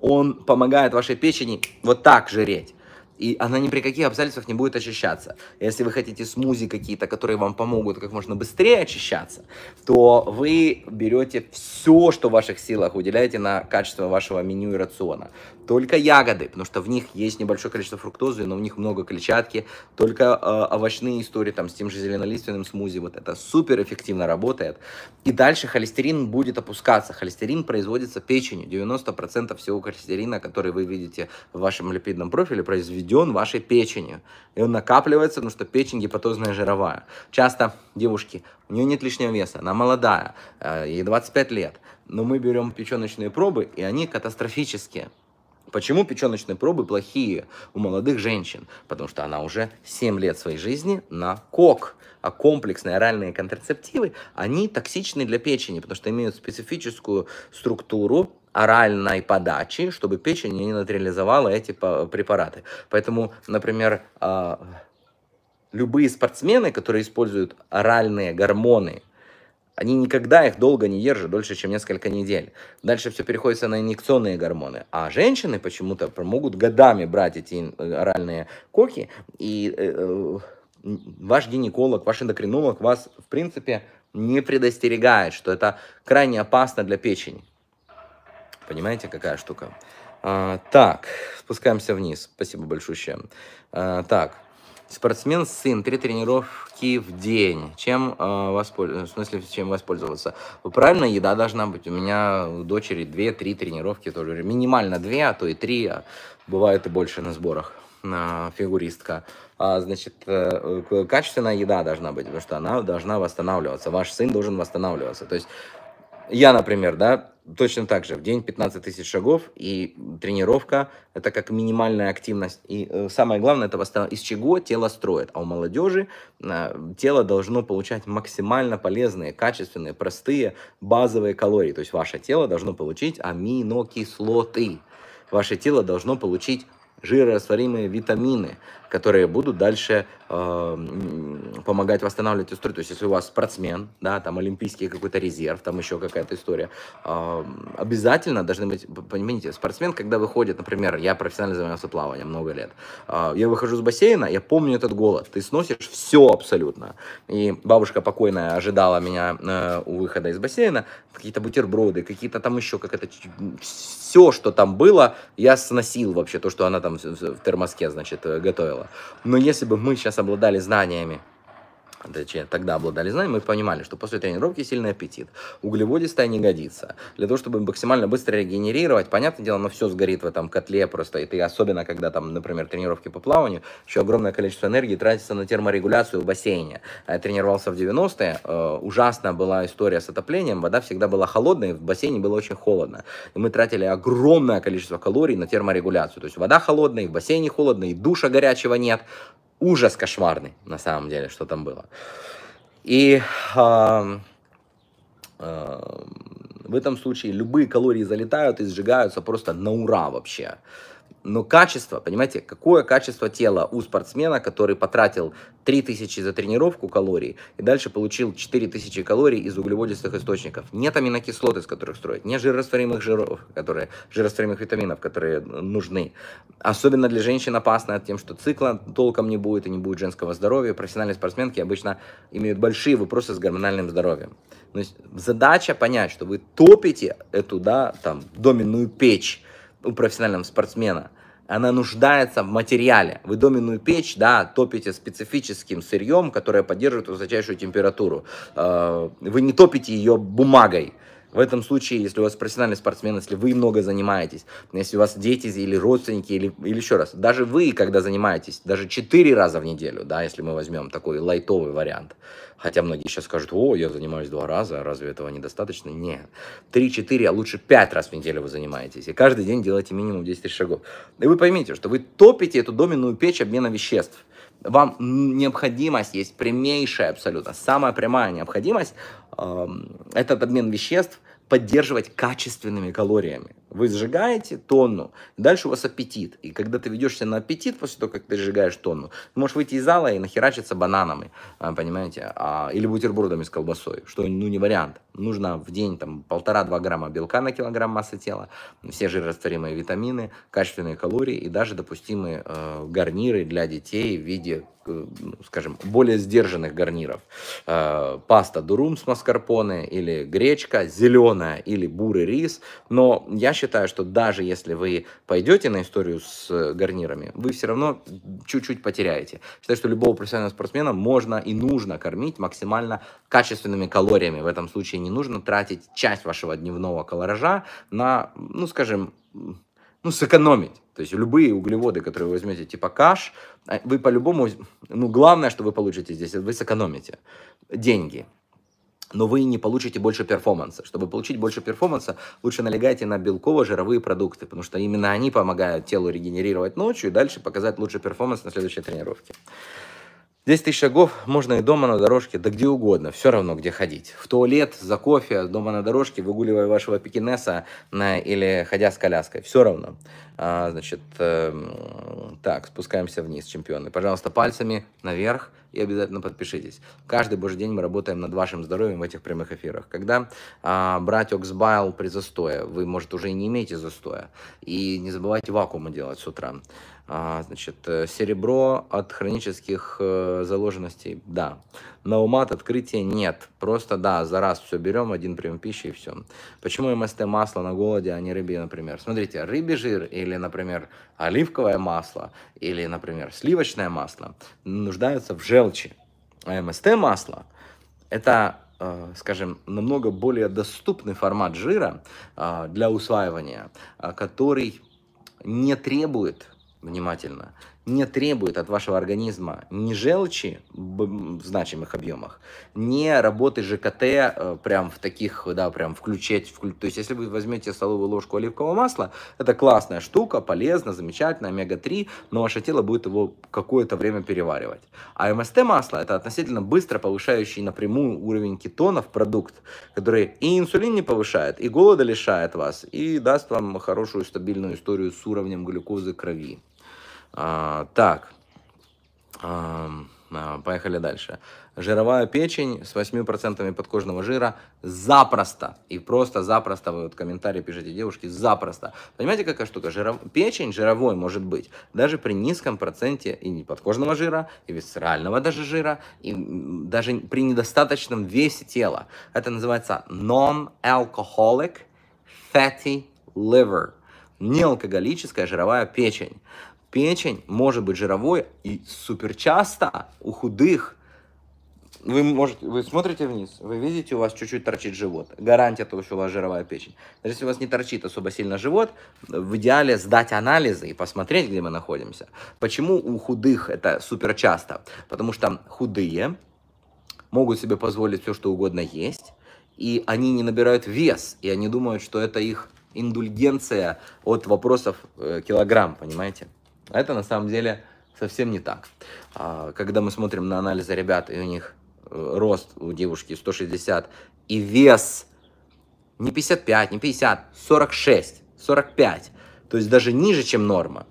он помогает вашей печени вот так жреть и она ни при каких обстоятельствах не будет очищаться. Если вы хотите смузи какие-то, которые вам помогут как можно быстрее очищаться, то вы берете все, что в ваших силах, уделяете на качество вашего меню и рациона только ягоды, потому что в них есть небольшое количество фруктозы, но в них много клетчатки, только э, овощные истории там с тем же зеленолиственным смузи, вот это супер эффективно работает. И дальше холестерин будет опускаться, холестерин производится печенью, 90% всего холестерина, который вы видите в вашем липидном профиле, произведен вашей печенью, и он накапливается, потому что печень гепатозная жировая. Часто девушки, у нее нет лишнего веса, она молодая, э, ей 25 лет, но мы берем печеночные пробы, и они катастрофические. Почему печеночные пробы плохие у молодых женщин? Потому что она уже 7 лет своей жизни на кок. А комплексные оральные контрацептивы, они токсичны для печени, потому что имеют специфическую структуру оральной подачи, чтобы печень не нейтрализовала эти препараты. Поэтому, например, а, любые спортсмены, которые используют оральные гормоны они никогда их долго не держат, дольше, чем несколько недель. Дальше все переходится на инъекционные гормоны. А женщины почему-то могут годами брать эти э, оральные коки, и э, э, ваш гинеколог, ваш эндокринолог вас, в принципе, не предостерегает, что это крайне опасно для печени. Понимаете, какая штука? А, так, спускаемся вниз. Спасибо большое. А, так, Спортсмен сын, три тренировки в день. Чем э, воспользоваться? В смысле, чем воспользоваться? Правильно, еда должна быть. У меня у дочери две-три тренировки тоже. Минимально две, а то и три. А бывает и больше на сборах фигуристка. А, значит, э, качественная еда должна быть, потому что она должна восстанавливаться. Ваш сын должен восстанавливаться. То есть я, например, да, точно так же. В день 15 тысяч шагов и тренировка – это как минимальная активность. И э, самое главное – это восстан... из чего тело строит. А у молодежи э, тело должно получать максимально полезные, качественные, простые, базовые калории. То есть ваше тело должно получить аминокислоты. Ваше тело должно получить жирорастворимые витамины которые будут дальше э, помогать восстанавливать историю. То есть, если у вас спортсмен, да, там олимпийский какой-то резерв, там еще какая-то история, э, обязательно должны быть, понимаете, спортсмен, когда выходит, например, я профессионально занимался плаванием много лет, э, я выхожу с бассейна, я помню этот голод, ты сносишь все абсолютно. И бабушка покойная ожидала меня э, у выхода из бассейна, какие-то бутерброды, какие-то там еще, как это, все, что там было, я сносил вообще, то, что она там в термоске, значит, э, готовила. Но если бы мы сейчас обладали знаниями точнее, тогда обладали знанием, мы понимали, что после тренировки сильный аппетит, углеводистая не годится. Для того, чтобы максимально быстро регенерировать, понятное дело, но все сгорит в этом котле просто, и ты, особенно когда там, например, тренировки по плаванию, еще огромное количество энергии тратится на терморегуляцию в бассейне. А я тренировался в 90-е, э, ужасно была история с отоплением, вода всегда была холодной, в бассейне было очень холодно. И мы тратили огромное количество калорий на терморегуляцию, то есть вода холодная, в бассейне холодно, и душа горячего нет, ужас кошмарный, на самом деле, что там было. И э, э, в этом случае любые калории залетают и сжигаются просто на ура вообще но качество, понимаете, какое качество тела у спортсмена, который потратил 3000 за тренировку калорий и дальше получил 4000 калорий из углеводистых источников. Нет аминокислот, из которых строят, нет жирорастворимых жиров, которые, жирорастворимых витаминов, которые нужны. Особенно для женщин опасно тем, что цикла толком не будет и не будет женского здоровья. Профессиональные спортсменки обычно имеют большие вопросы с гормональным здоровьем. То есть задача понять, что вы топите эту, да, там, доменную печь, у профессионального спортсмена, она нуждается в материале. Вы доменную печь, да, топите специфическим сырьем, которое поддерживает высочайшую температуру. Э, вы не топите ее бумагой. В этом случае, если у вас профессиональный спортсмен, если вы много занимаетесь, если у вас дети или родственники, или, или еще раз, даже вы, когда занимаетесь, даже 4 раза в неделю, да, если мы возьмем такой лайтовый вариант, Хотя многие сейчас скажут, о, я занимаюсь два раза, разве этого недостаточно? Нет. Три-четыре, а лучше пять раз в неделю вы занимаетесь. И каждый день делаете минимум 10 тысяч шагов. И вы поймите, что вы топите эту доменную печь обмена веществ. Вам необходимость есть прямейшая абсолютно, самая прямая необходимость э, этот обмен веществ поддерживать качественными калориями. Вы сжигаете тонну, дальше у вас аппетит. И когда ты ведешься на аппетит после того, как ты сжигаешь тонну, ты можешь выйти из зала и нахерачиться бананами, а, понимаете, а, или бутербродами с колбасой, что ну не вариант. Нужно в день там полтора-два грамма белка на килограмм массы тела, все жирорастворимые витамины, качественные калории и даже допустимые э, гарниры для детей в виде э, скажем, более сдержанных гарниров. Э, паста дурум с маскарпоне или гречка, зеленая или бурый рис. Но я считаю, что даже если вы пойдете на историю с э, гарнирами, вы все равно чуть-чуть потеряете. Считаю, что любого профессионального спортсмена можно и нужно кормить максимально качественными калориями. В этом случае не нужно тратить часть вашего дневного колоража на, ну, скажем, ну, сэкономить. То есть любые углеводы, которые вы возьмете, типа каш, э, вы по-любому, ну, главное, что вы получите здесь, вы сэкономите деньги но вы не получите больше перформанса. Чтобы получить больше перформанса, лучше налегайте на белково-жировые продукты, потому что именно они помогают телу регенерировать ночью и дальше показать лучший перформанс на следующей тренировке. 10 тысяч шагов можно и дома на дорожке, да где угодно, все равно где ходить. В туалет, за кофе, дома на дорожке, выгуливая вашего пекинеса на, или ходя с коляской, все равно. А, значит, э, так, спускаемся вниз, чемпионы. Пожалуйста, пальцами наверх и обязательно подпишитесь. Каждый божий день мы работаем над вашим здоровьем в этих прямых эфирах. Когда а, брать оксбайл при застое, вы, может, уже и не имеете застоя. И не забывайте вакуумы делать с утра. А, значит, э, серебро от хронических э, заложенностей, да. Наумат открытия нет. Просто, да, за раз все берем, один прием пищи и все. Почему МСТ масло на голоде, а не рыбе, например? Смотрите, рыбий жир или, например, оливковое масло, или, например, сливочное масло нуждаются в желчи. А МСТ масло – это э, скажем, намного более доступный формат жира а, для усваивания, а, который не требует внимательно, не требует от вашего организма ни желчи в значимых объемах, ни работы ЖКТ э, прям в таких, да, прям включать. Вклю... То есть, если вы возьмете столовую ложку оливкового масла, это классная штука, полезно, замечательно, омега-3, но ваше тело будет его какое-то время переваривать. А МСТ масло это относительно быстро повышающий напрямую уровень кетонов продукт, который и инсулин не повышает, и голода лишает вас, и даст вам хорошую стабильную историю с уровнем глюкозы крови. А, так, а, поехали дальше. Жировая печень с 8% подкожного жира запросто. И просто-запросто, вы вот комментарии пишите, девушки, запросто. Понимаете, какая штука? Жиров... Печень жировой может быть даже при низком проценте и подкожного жира, и висцерального даже жира, и даже при недостаточном весе тела. Это называется non-alcoholic fatty liver неалкоголическая жировая печень печень может быть жировой и супер часто у худых. Вы, можете, вы смотрите вниз, вы видите, у вас чуть-чуть торчит живот. Гарантия того, что у вас жировая печень. если у вас не торчит особо сильно живот, в идеале сдать анализы и посмотреть, где мы находимся. Почему у худых это супер часто? Потому что худые могут себе позволить все, что угодно есть, и они не набирают вес, и они думают, что это их индульгенция от вопросов э, килограмм, понимаете? А это на самом деле совсем не так. А, когда мы смотрим на анализы ребят, и у них э, рост у девушки 160, и вес не 55, не 50, 46, 45, то есть даже ниже, чем норма.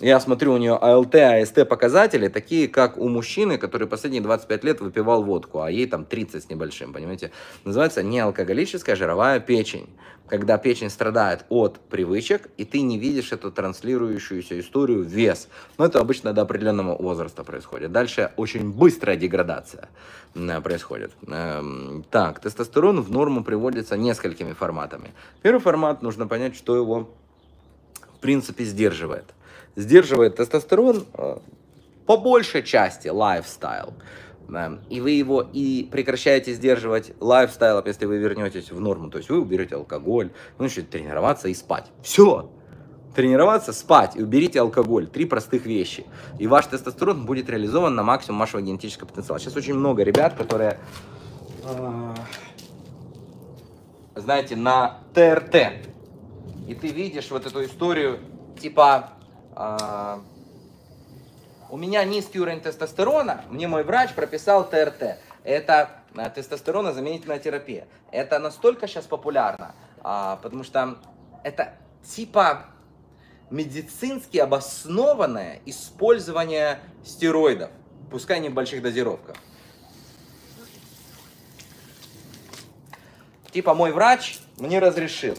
Я смотрю, у нее АЛТ, АСТ показатели такие, как у мужчины, который последние 25 лет выпивал водку, а ей там 30 с небольшим, понимаете? Называется неалкоголическая жировая печень когда печень страдает от привычек, и ты не видишь эту транслирующуюся историю вес. Но это обычно до определенного возраста происходит. Дальше очень быстрая деградация э, происходит. Эм, так, тестостерон в норму приводится несколькими форматами. Первый формат, нужно понять, что его в принципе сдерживает. Сдерживает тестостерон э, по большей части лайфстайл да, и вы его и прекращаете сдерживать лайфстайлом, а если вы вернетесь в норму, то есть вы уберете алкоголь, ну еще тренироваться и спать. Все! Тренироваться, спать и уберите алкоголь. Три простых вещи. И ваш тестостерон будет реализован на максимум вашего генетического потенциала. Сейчас очень много ребят, которые, а, знаете, на ТРТ. И ты видишь вот эту историю, типа, а, у меня низкий уровень тестостерона, мне мой врач прописал ТРТ. Это э, тестостеронозаменительная терапия. Это настолько сейчас популярно, а, потому что это типа медицински обоснованное использование стероидов, пускай небольших в больших дозировках. Типа мой врач мне разрешил.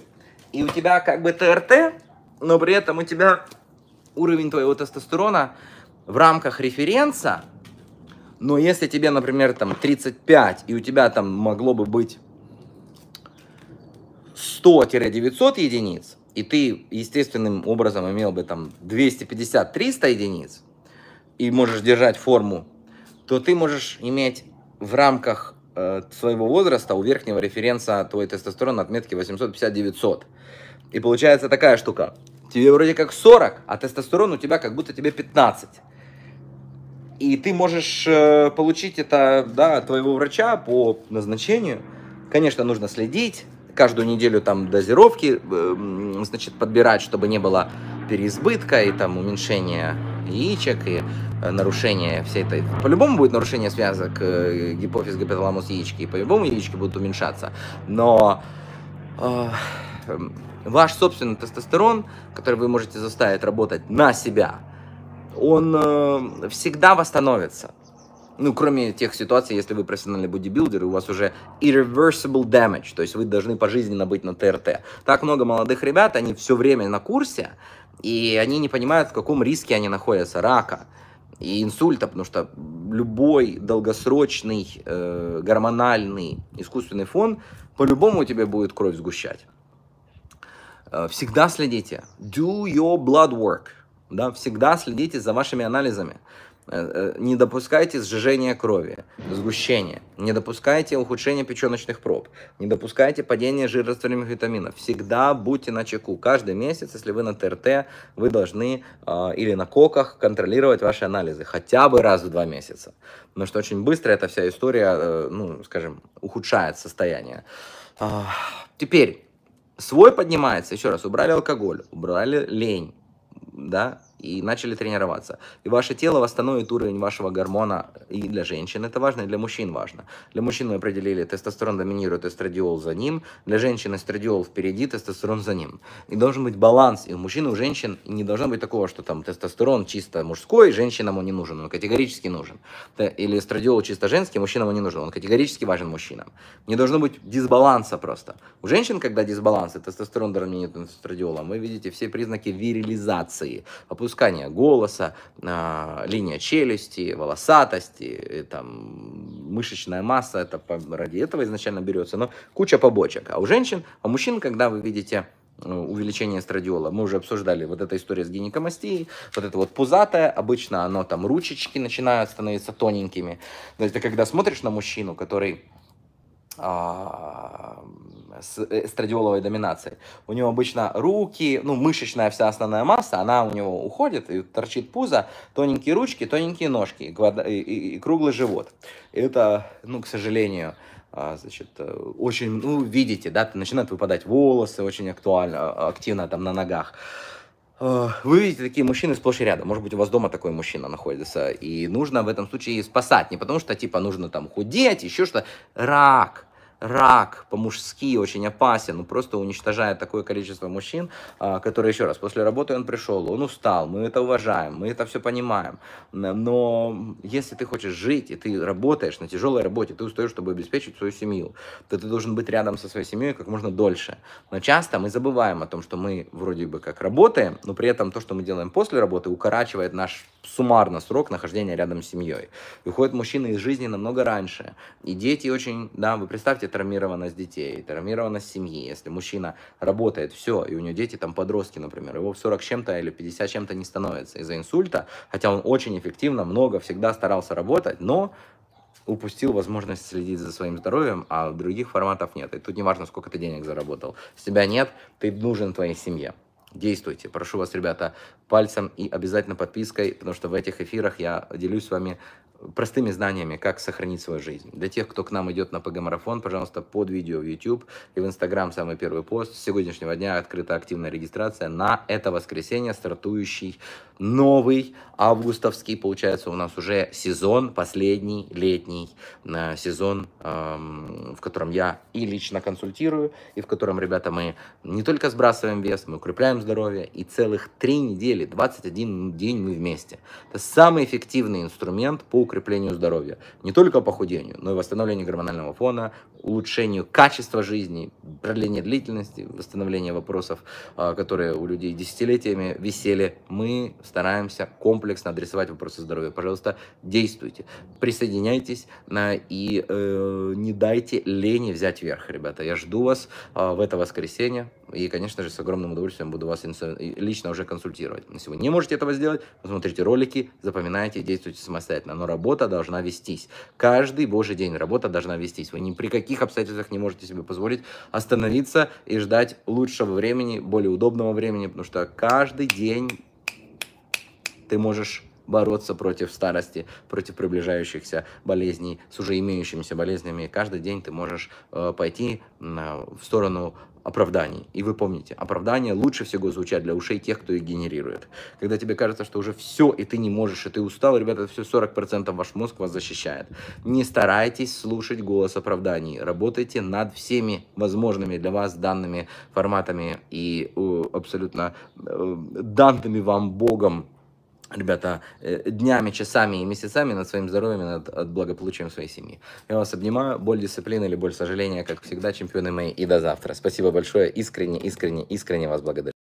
И у тебя как бы ТРТ, но при этом у тебя уровень твоего тестостерона в рамках референса, но если тебе, например, там 35, и у тебя там могло бы быть 100-900 единиц, и ты естественным образом имел бы там 250-300 единиц, и можешь держать форму, то ты можешь иметь в рамках э, своего возраста у верхнего референса твой тестостерон отметки 850-900. И получается такая штука. Тебе вроде как 40, а тестостерон у тебя как будто тебе 15. И ты можешь э, получить это да, от твоего врача по назначению. Конечно, нужно следить, каждую неделю там дозировки, э, значит, подбирать, чтобы не было переизбытка и там уменьшение яичек и э, нарушение всей этой... По-любому будет нарушение связок гипофиз, гипоталамус, яички, и по-любому яички будут уменьшаться, но э, эм, ваш собственный тестостерон, который вы можете заставить работать на себя, он э, всегда восстановится. Ну, кроме тех ситуаций, если вы профессиональный бодибилдер, и у вас уже irreversible damage, то есть вы должны пожизненно быть на ТРТ. Так много молодых ребят, они все время на курсе, и они не понимают, в каком риске они находятся, рака и инсульта, потому что любой долгосрочный э, гормональный искусственный фон по-любому тебе будет кровь сгущать. Э, всегда следите. Do your blood work. Да? Всегда следите за вашими анализами. Э, э, не допускайте сжижения крови, сгущения. Не допускайте ухудшения печеночных проб. Не допускайте падения жирорастворимых витаминов. Всегда будьте на чеку. Каждый месяц, если вы на ТРТ, вы должны э, или на коках контролировать ваши анализы хотя бы раз в два месяца. Потому что очень быстро эта вся история, э, ну, скажем, ухудшает состояние. Э, теперь, свой поднимается, еще раз, убрали алкоголь, убрали лень that и начали тренироваться. И ваше тело восстановит уровень вашего гормона и для женщин это важно, и для мужчин важно. Для мужчин мы определили, тестостерон доминирует, эстрадиол за ним, для женщин эстрадиол впереди, тестостерон за ним. И должен быть баланс и у мужчин, и у женщин, не должно быть такого, что там тестостерон чисто мужской, женщинам он не нужен, он категорически нужен. Э, или эстрадиол чисто женский, мужчинам он не нужен, он категорически важен мужчинам. Не должно быть дисбаланса просто. У женщин, когда дисбаланс, и тестостерон доминирует эстрадиолом, вы видите все признаки вирилизации, опускание голоса, а, линия челюсти, волосатости, э, там, мышечная масса, это ради этого изначально берется, но куча побочек. А у женщин, а у мужчин, когда вы видите э, увеличение эстрадиола. Мы уже обсуждали вот эта история с гинекомастией, вот это вот пузатое, обычно оно там ручечки начинают становиться тоненькими. То есть когда смотришь на мужчину, который а, с э, эстрадиоловой доминацией. У него обычно руки, ну, мышечная вся основная масса, она у него уходит, и торчит пузо, тоненькие ручки, тоненькие ножки и, квад... и, и, и круглый живот. Это, ну, к сожалению, а, значит, э, очень, ну, видите, да, начинают выпадать волосы, очень актуально, а, активно там на ногах. Э, вы видите такие мужчины сплошь и рядом. Может быть, у вас дома такой мужчина находится. И нужно в этом случае спасать. Не потому что, типа, нужно там худеть, еще что-то. Рак рак по-мужски очень опасен, ну просто уничтожает такое количество мужчин, а, которые, еще раз, после работы он пришел, он устал, мы это уважаем, мы это все понимаем, но если ты хочешь жить, и ты работаешь на тяжелой работе, ты устаешь, чтобы обеспечить свою семью, то ты должен быть рядом со своей семьей как можно дольше. Но часто мы забываем о том, что мы вроде бы как работаем, но при этом то, что мы делаем после работы, укорачивает наш суммарно срок нахождения рядом с семьей. И уходят мужчины из жизни намного раньше. И дети очень, да, вы представьте, будет травмированность детей, травмированность семьи. Если мужчина работает, все, и у него дети там подростки, например, его в 40 чем-то или 50 чем-то не становится из-за инсульта, хотя он очень эффективно, много, всегда старался работать, но упустил возможность следить за своим здоровьем, а других форматов нет. И тут не важно, сколько ты денег заработал. С тебя нет, ты нужен твоей семье. Действуйте. Прошу вас, ребята, пальцем и обязательно подпиской, потому что в этих эфирах я делюсь с вами простыми знаниями, как сохранить свою жизнь. Для тех, кто к нам идет на ПГ-марафон, пожалуйста, под видео в YouTube и в Instagram самый первый пост. С сегодняшнего дня открыта активная регистрация на это воскресенье стартующий новый августовский, получается, у нас уже сезон, последний летний э, сезон, эм, в котором я и лично консультирую, и в котором, ребята, мы не только сбрасываем вес, мы укрепляем Всем здоровья и целых три недели, 21 день мы вместе. Это самый эффективный инструмент по укреплению здоровья. Не только похудению, но и восстановлению гормонального фона, улучшению качества жизни, продление длительности, восстановление вопросов, а, которые у людей десятилетиями висели. Мы стараемся комплексно адресовать вопросы здоровья. Пожалуйста, действуйте, присоединяйтесь а, и э, не дайте лени взять верх, ребята. Я жду вас э, в это воскресенье. И, конечно же, с огромным удовольствием буду вас лично уже консультировать. Если вы не можете этого сделать, смотрите ролики, запоминайте, действуйте самостоятельно. Но работа должна вестись. Каждый божий день работа должна вестись. Вы ни при каких обстоятельствах не можете себе позволить остановиться и ждать лучшего времени, более удобного времени, потому что каждый день ты можешь бороться против старости, против приближающихся болезней, с уже имеющимися болезнями. Каждый день ты можешь э, пойти э, в сторону оправданий. И вы помните, оправдания лучше всего звучат для ушей тех, кто их генерирует. Когда тебе кажется, что уже все, и ты не можешь, и ты устал, ребята, это все 40% ваш мозг вас защищает. Не старайтесь слушать голос оправданий. Работайте над всеми возможными для вас данными форматами и э, абсолютно э, данными вам Богом ребята, э, днями, часами и месяцами над своим здоровьем и над, над благополучием своей семьи. Я вас обнимаю. Боль дисциплины или боль сожаления, как всегда, чемпионы мои. И до завтра. Спасибо большое. Искренне, искренне, искренне вас благодарю.